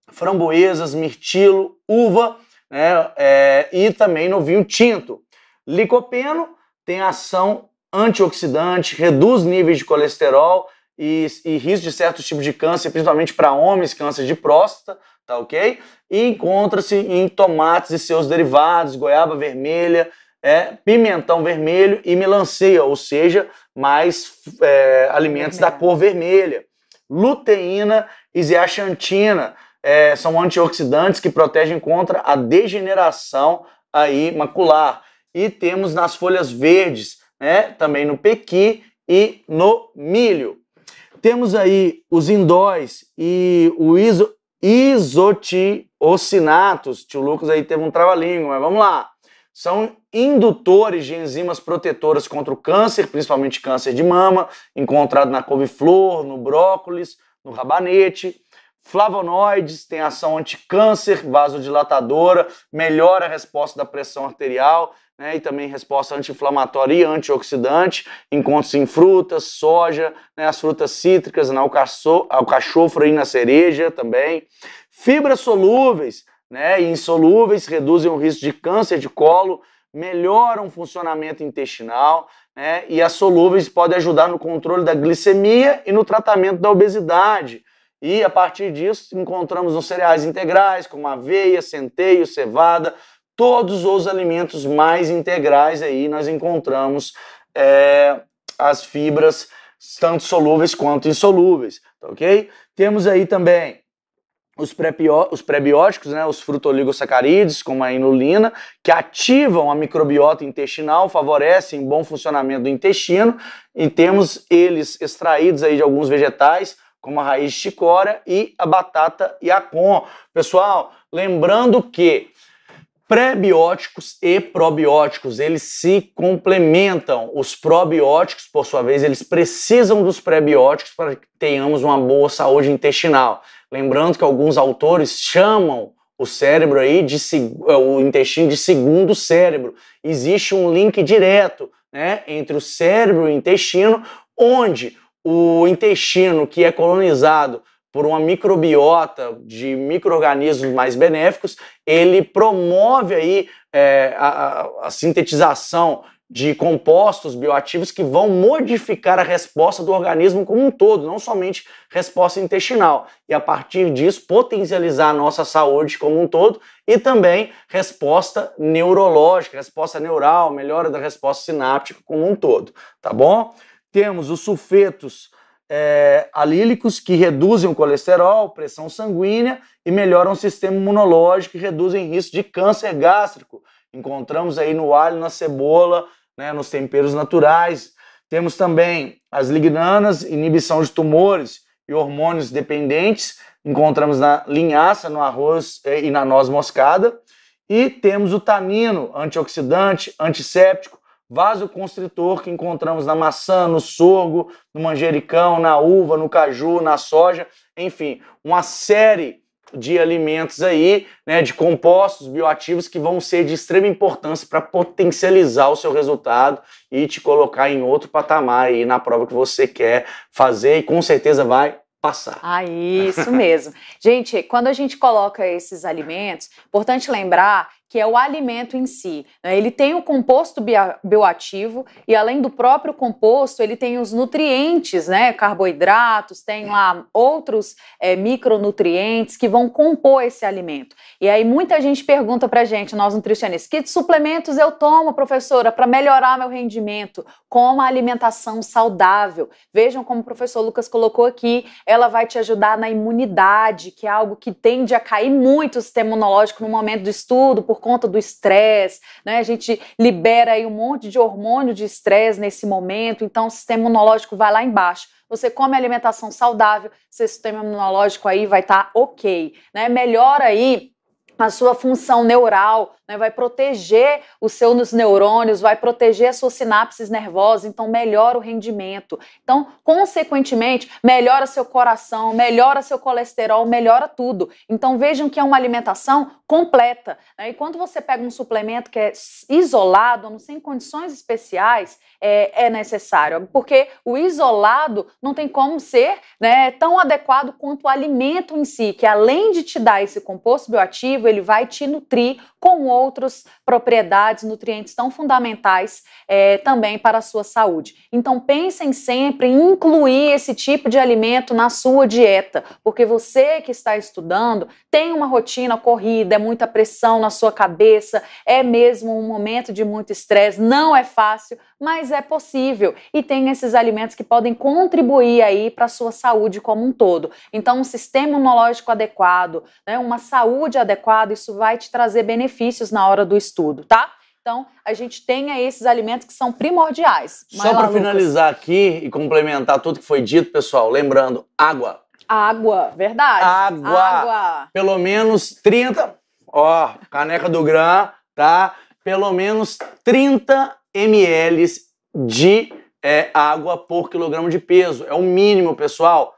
framboesas, mirtilo, uva né, é, e também no vinho tinto. Licopeno tem ação antioxidante, reduz níveis de colesterol, e, e risco de certos tipos de câncer, principalmente para homens, câncer de próstata, tá ok? E encontra-se em tomates e seus derivados, goiaba vermelha, é, pimentão vermelho e melancia, ou seja, mais é, alimentos vermelha. da cor vermelha. Luteína e zeaxantina é, são antioxidantes que protegem contra a degeneração aí macular. E temos nas folhas verdes, né, também no pequi e no milho. Temos aí os indóis e o iso, isotiocinatos. Tio Lucas aí teve um trava-língua, mas vamos lá. São indutores de enzimas protetoras contra o câncer, principalmente câncer de mama, encontrado na couve-flor, no brócolis, no rabanete. Flavonoides têm ação anticâncer, vasodilatadora, melhora a resposta da pressão arterial né, e também resposta anti-inflamatória e antioxidante, encontra-se em frutas, soja, né, as frutas cítricas, na né, alcachofra e na cereja também. Fibras solúveis né, e insolúveis reduzem o risco de câncer de colo, melhoram o funcionamento intestinal, né, e as solúveis podem ajudar no controle da glicemia e no tratamento da obesidade. E a partir disso, encontramos nos cereais integrais, como aveia, centeio, cevada, todos os alimentos mais integrais aí nós encontramos é, as fibras tanto solúveis quanto insolúveis, tá ok? Temos aí também os, os prebióticos, né, os frutoligosacarídeos, como a inulina, que ativam a microbiota intestinal, favorecem bom funcionamento do intestino, e temos eles extraídos aí de alguns vegetais, como a raiz de chicória e a batata e a com. Pessoal, lembrando que prebióticos e probióticos, eles se complementam. Os probióticos, por sua vez, eles precisam dos prebióticos para que tenhamos uma boa saúde intestinal. Lembrando que alguns autores chamam o cérebro aí de eh, o intestino de segundo cérebro. Existe um link direto, né, entre o cérebro e o intestino, onde o intestino que é colonizado por uma microbiota de micro-organismos mais benéficos, ele promove aí é, a, a, sintetização de compostos bioativos que vão modificar a resposta do organismo como um todo, não somente resposta intestinal. E a partir disso, potencializar a nossa saúde como um todo e também resposta neurológica, resposta neural, melhora da resposta sináptica como um todo, tá bom? Temos os sulfetos é, alílicos que reduzem o colesterol, pressão sanguínea e melhoram o sistema imunológico e reduzem risco de câncer gástrico. Encontramos aí no alho, na cebola, né, nos temperos naturais. Temos também as lignanas, inibição de tumores e hormônios dependentes. Encontramos na linhaça, no arroz é, e na noz moscada. E temos o tanino, antioxidante, antisséptico, vaso constritor que encontramos na maçã, no sorgo, no manjericão, na uva, no caju, na soja, enfim, uma série de alimentos aí, né, de compostos bioativos que vão ser de extrema importância para potencializar o seu resultado e te colocar em outro patamar aí na prova que você quer fazer e com certeza vai passar. Ah, isso mesmo. gente, quando a gente coloca esses alimentos, importante lembrar que é o alimento em si. Né? Ele tem o composto bioativo e, além do próprio composto, ele tem os nutrientes, né? Carboidratos, tem lá outros é, micronutrientes que vão compor esse alimento. E aí muita gente pergunta pra gente, nós nutricionistas, que suplementos eu tomo, professora, para melhorar meu rendimento? Como a alimentação saudável. Vejam como o professor Lucas colocou aqui, ela vai te ajudar na imunidade, que é algo que tende a cair muito o sistema imunológico no momento do estudo, por conta do estresse, né? A gente libera aí um monte de hormônio de estresse nesse momento, então o sistema imunológico vai lá embaixo. Você come alimentação saudável, seu sistema imunológico aí vai estar tá ok, né? Melhora aí a sua função neural, né? vai proteger os seus neurônios, vai proteger as suas sinapses nervosas, então melhora o rendimento. Então, consequentemente, melhora seu coração, melhora seu colesterol, melhora tudo. Então, vejam que é uma alimentação completa. Né? E quando você pega um suplemento que é isolado, não sem condições especiais, é, é necessário, porque o isolado não tem como ser né, tão adequado quanto o alimento em si, que além de te dar esse composto bioativo, ele vai te nutrir com o outras propriedades, nutrientes tão fundamentais é, também para a sua saúde. Então pensem sempre em incluir esse tipo de alimento na sua dieta, porque você que está estudando tem uma rotina corrida, é muita pressão na sua cabeça, é mesmo um momento de muito estresse, não é fácil, mas é possível e tem esses alimentos que podem contribuir aí para a sua saúde como um todo. Então, um sistema imunológico adequado, né, uma saúde adequada, isso vai te trazer benefícios na hora do estudo, tá? Então, a gente tem aí esses alimentos que são primordiais. Só para finalizar aqui e complementar tudo que foi dito, pessoal, lembrando, água. Água, verdade. Água. água. Pelo menos 30, ó, caneca do Gran, tá? Pelo menos 30 ml de é, água por quilograma de peso. É o mínimo, pessoal.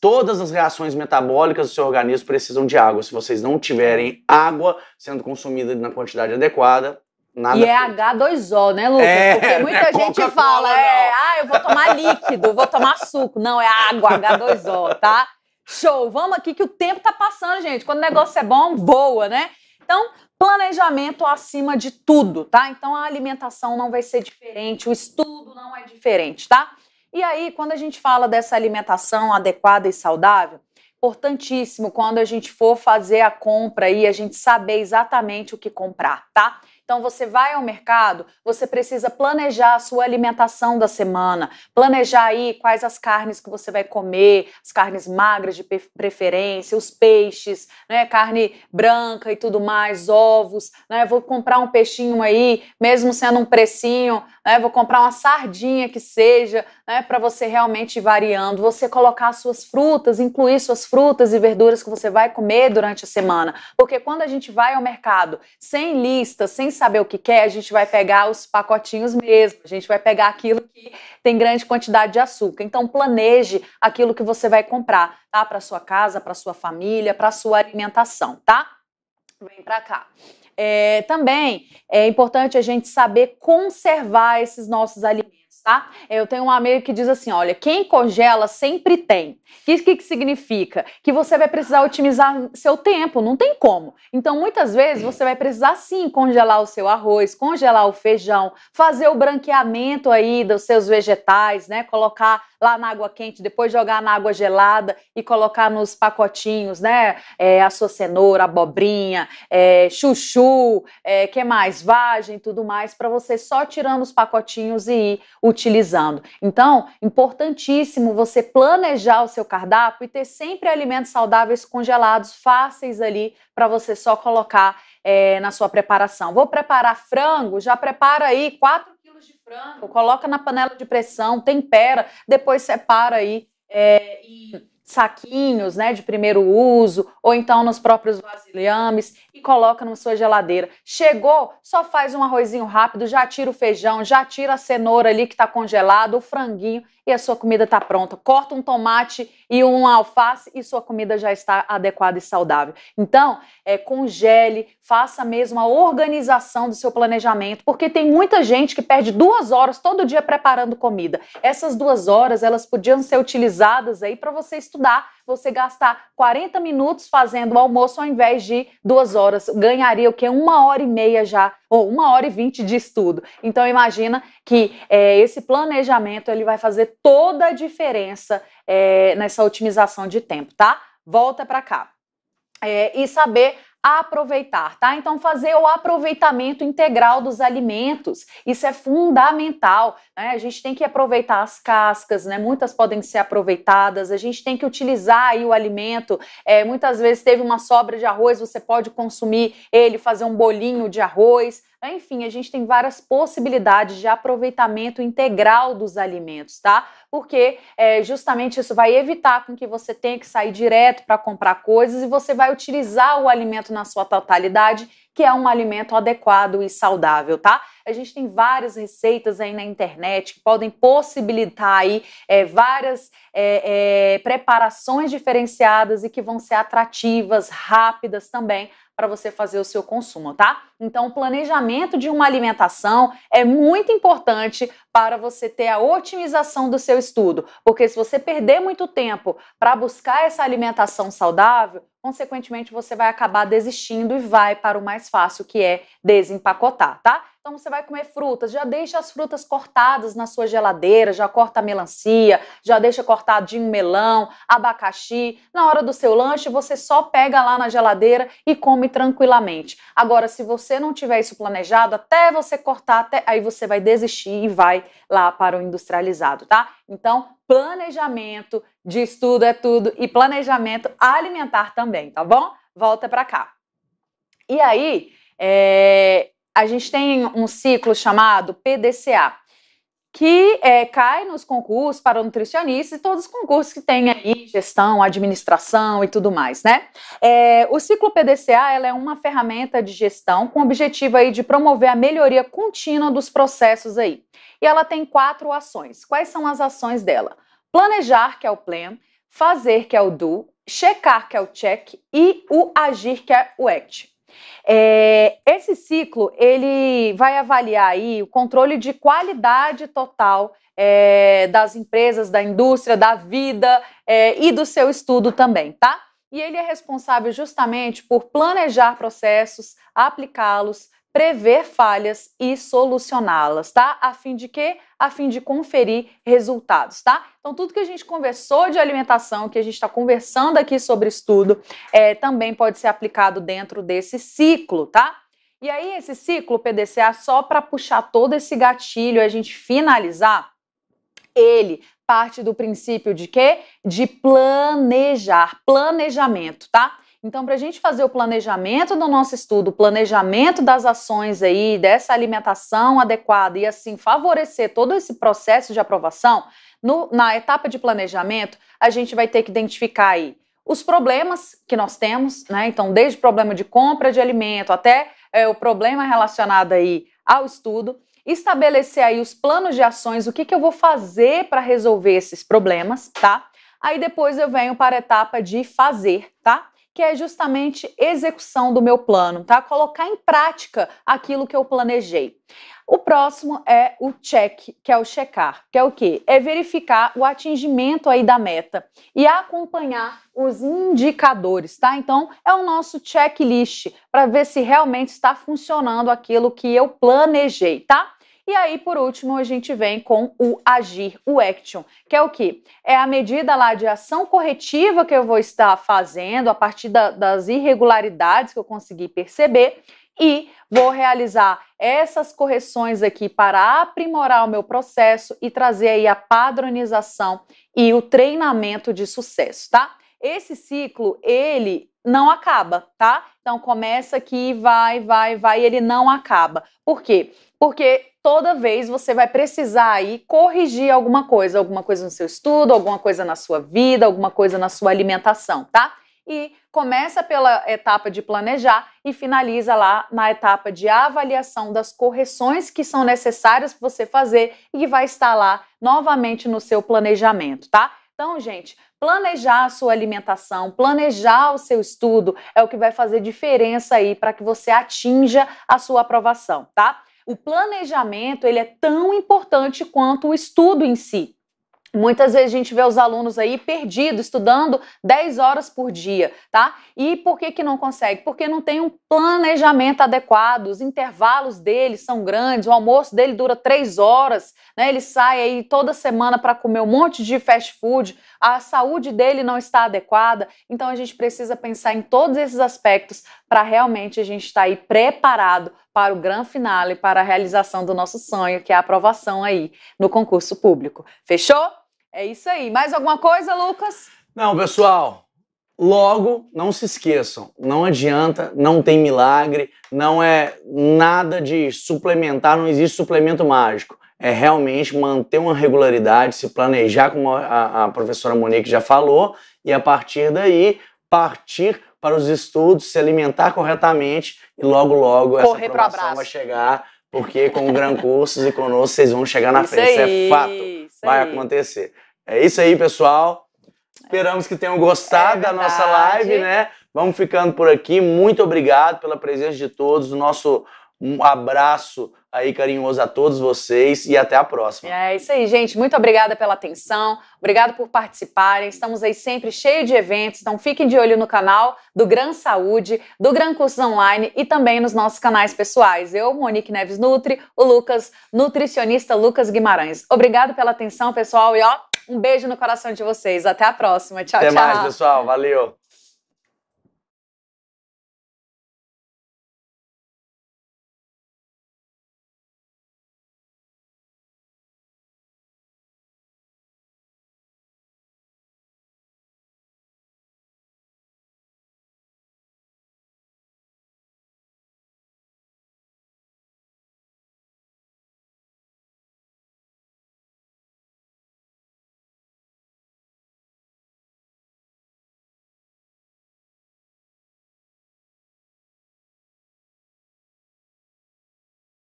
Todas as reações metabólicas do seu organismo precisam de água. Se vocês não tiverem água sendo consumida na quantidade adequada, Nada e é H2O, né, Lucas? É, Porque muita é gente fala, é, ah, eu vou tomar líquido, vou tomar suco. Não, é água, H2O, tá? Show, vamos aqui que o tempo tá passando, gente. Quando o negócio é bom, boa né? Então, planejamento acima de tudo, tá? Então a alimentação não vai ser diferente, o estudo não é diferente, tá? E aí, quando a gente fala dessa alimentação adequada e saudável, importantíssimo quando a gente for fazer a compra e a gente saber exatamente o que comprar, tá? Então você vai ao mercado, você precisa planejar a sua alimentação da semana, planejar aí quais as carnes que você vai comer, as carnes magras de preferência, os peixes, né, carne branca e tudo mais, ovos, né, vou comprar um peixinho aí, mesmo sendo um precinho, né, vou comprar uma sardinha que seja, né, para você realmente ir variando, você colocar suas frutas, incluir suas frutas e verduras que você vai comer durante a semana, porque quando a gente vai ao mercado sem lista, sem saber o que quer, a gente vai pegar os pacotinhos mesmo, a gente vai pegar aquilo que tem grande quantidade de açúcar. Então planeje aquilo que você vai comprar, tá? Para sua casa, para sua família, para sua alimentação, tá? Vem para cá. É, também é importante a gente saber conservar esses nossos alimentos tá? Eu tenho um amigo que diz assim, olha, quem congela sempre tem. O que, que significa? Que você vai precisar otimizar seu tempo, não tem como. Então, muitas vezes, você vai precisar sim congelar o seu arroz, congelar o feijão, fazer o branqueamento aí dos seus vegetais, né? Colocar lá na água quente, depois jogar na água gelada e colocar nos pacotinhos, né? É, a sua cenoura, abobrinha, é, chuchu, é, que mais? Vagem, tudo mais, para você só tirando os pacotinhos e ir utilizando. Então, importantíssimo você planejar o seu cardápio e ter sempre alimentos saudáveis congelados, fáceis ali, para você só colocar é, na sua preparação. Vou preparar frango, já prepara aí 4 quilos de frango, coloca na panela de pressão, tempera, depois separa aí é, e saquinhos, né, de primeiro uso, ou então nos próprios vasilhames e coloca na sua geladeira. Chegou, só faz um arrozinho rápido, já tira o feijão, já tira a cenoura ali que está congelado, o franguinho e a sua comida está pronta. Corta um tomate e um alface e sua comida já está adequada e saudável. Então, é, congele, faça mesmo a organização do seu planejamento, porque tem muita gente que perde duas horas todo dia preparando comida. Essas duas horas elas podiam ser utilizadas aí para você estudar estudar, você gastar 40 minutos fazendo o almoço ao invés de duas horas. Ganharia o que? Uma hora e meia já, ou uma hora e vinte de estudo. Então imagina que é, esse planejamento ele vai fazer toda a diferença é, nessa otimização de tempo, tá? Volta para cá. É, e saber aproveitar, tá? Então fazer o aproveitamento integral dos alimentos, isso é fundamental, né? A gente tem que aproveitar as cascas, né? Muitas podem ser aproveitadas, a gente tem que utilizar aí o alimento, é, muitas vezes teve uma sobra de arroz, você pode consumir ele, fazer um bolinho de arroz, né? enfim, a gente tem várias possibilidades de aproveitamento integral dos alimentos, tá? Porque é, justamente isso vai evitar com que você tenha que sair direto para comprar coisas e você vai utilizar o alimento alimento na sua totalidade, que é um alimento adequado e saudável, tá? A gente tem várias receitas aí na internet que podem possibilitar aí é, várias é, é, preparações diferenciadas e que vão ser atrativas, rápidas também para você fazer o seu consumo, tá? Então, o planejamento de uma alimentação é muito importante para você ter a otimização do seu estudo, porque se você perder muito tempo para buscar essa alimentação saudável, consequentemente você vai acabar desistindo e vai para o mais fácil, que é desempacotar, tá? Então você vai comer frutas, já deixa as frutas cortadas na sua geladeira, já corta a melancia, já deixa cortadinho melão, abacaxi. Na hora do seu lanche, você só pega lá na geladeira e come tranquilamente. Agora, se você você não tiver isso planejado, até você cortar, até aí você vai desistir e vai lá para o industrializado, tá? Então, planejamento de estudo é tudo e planejamento alimentar também, tá bom? Volta para cá. E aí, é, a gente tem um ciclo chamado PDCA, que é, cai nos concursos para nutricionistas e todos os concursos que tem aí, gestão, administração e tudo mais, né? É, o ciclo PDCA ela é uma ferramenta de gestão com o objetivo aí de promover a melhoria contínua dos processos aí. E ela tem quatro ações. Quais são as ações dela? Planejar, que é o plan, fazer, que é o do, checar, que é o check, e o agir, que é o act. É, esse ciclo ele vai avaliar aí o controle de qualidade total é, das empresas, da indústria, da vida é, e do seu estudo também, tá? E ele é responsável justamente por planejar processos, aplicá-los, prever falhas e solucioná-las, tá? A fim de quê? A fim de conferir resultados, tá? Então, tudo que a gente conversou de alimentação, que a gente está conversando aqui sobre estudo, é, também pode ser aplicado dentro desse ciclo, tá? E aí, esse ciclo PDCA, só para puxar todo esse gatilho e a gente finalizar, ele parte do princípio de quê? De planejar, planejamento, tá? Então, para a gente fazer o planejamento do nosso estudo, o planejamento das ações aí, dessa alimentação adequada e assim favorecer todo esse processo de aprovação, no, na etapa de planejamento, a gente vai ter que identificar aí os problemas que nós temos, né? Então, desde o problema de compra de alimento até é, o problema relacionado aí ao estudo, estabelecer aí os planos de ações, o que, que eu vou fazer para resolver esses problemas, tá? Aí depois eu venho para a etapa de fazer, tá? que é justamente execução do meu plano, tá? Colocar em prática aquilo que eu planejei. O próximo é o check, que é o checar, que é o quê? É verificar o atingimento aí da meta e acompanhar os indicadores, tá? Então, é o nosso checklist para ver se realmente está funcionando aquilo que eu planejei, tá? E aí, por último, a gente vem com o agir, o action, que é o que? É a medida lá de ação corretiva que eu vou estar fazendo a partir da, das irregularidades que eu consegui perceber e vou realizar essas correções aqui para aprimorar o meu processo e trazer aí a padronização e o treinamento de sucesso, tá? Esse ciclo, ele não acaba, tá? Então começa aqui, vai, vai, vai, e ele não acaba. Por quê? Porque toda vez você vai precisar aí corrigir alguma coisa, alguma coisa no seu estudo, alguma coisa na sua vida, alguma coisa na sua alimentação, tá? E começa pela etapa de planejar e finaliza lá na etapa de avaliação das correções que são necessárias para você fazer e que vai estar lá novamente no seu planejamento, tá? Então, gente, planejar a sua alimentação, planejar o seu estudo é o que vai fazer diferença aí para que você atinja a sua aprovação, tá? O planejamento, ele é tão importante quanto o estudo em si. Muitas vezes a gente vê os alunos aí perdidos, estudando 10 horas por dia, tá? E por que que não consegue? Porque não tem um planejamento adequado, os intervalos dele são grandes, o almoço dele dura 3 horas, né? Ele sai aí toda semana para comer um monte de fast food, a saúde dele não está adequada, então a gente precisa pensar em todos esses aspectos para realmente a gente estar tá aí preparado para o grande finale, para a realização do nosso sonho, que é a aprovação aí no concurso público. Fechou? É isso aí. Mais alguma coisa, Lucas? Não, pessoal. Logo, não se esqueçam, não adianta, não tem milagre, não é nada de suplementar, não existe suplemento mágico. É realmente manter uma regularidade, se planejar, como a, a professora Monique já falou, e a partir daí partir para os estudos, se alimentar corretamente e logo, logo Correr essa promoção vai chegar porque com o Gran Cursos e conosco vocês vão chegar na isso frente. Isso é fato. Vai aí. acontecer. É isso aí, pessoal. Esperamos que tenham gostado é da nossa live, né? Vamos ficando por aqui. Muito obrigado pela presença de todos. Nosso um abraço aí carinhoso a todos vocês e até a próxima. É isso aí, gente. Muito obrigada pela atenção, obrigado por participarem. Estamos aí sempre cheio de eventos, então fiquem de olho no canal do Gran Saúde, do Gran Cursos Online e também nos nossos canais pessoais. Eu, Monique Neves Nutri, o Lucas, nutricionista Lucas Guimarães. Obrigado pela atenção, pessoal, e ó, um beijo no coração de vocês. Até a próxima. Tchau, até tchau. Até mais, pessoal. Valeu.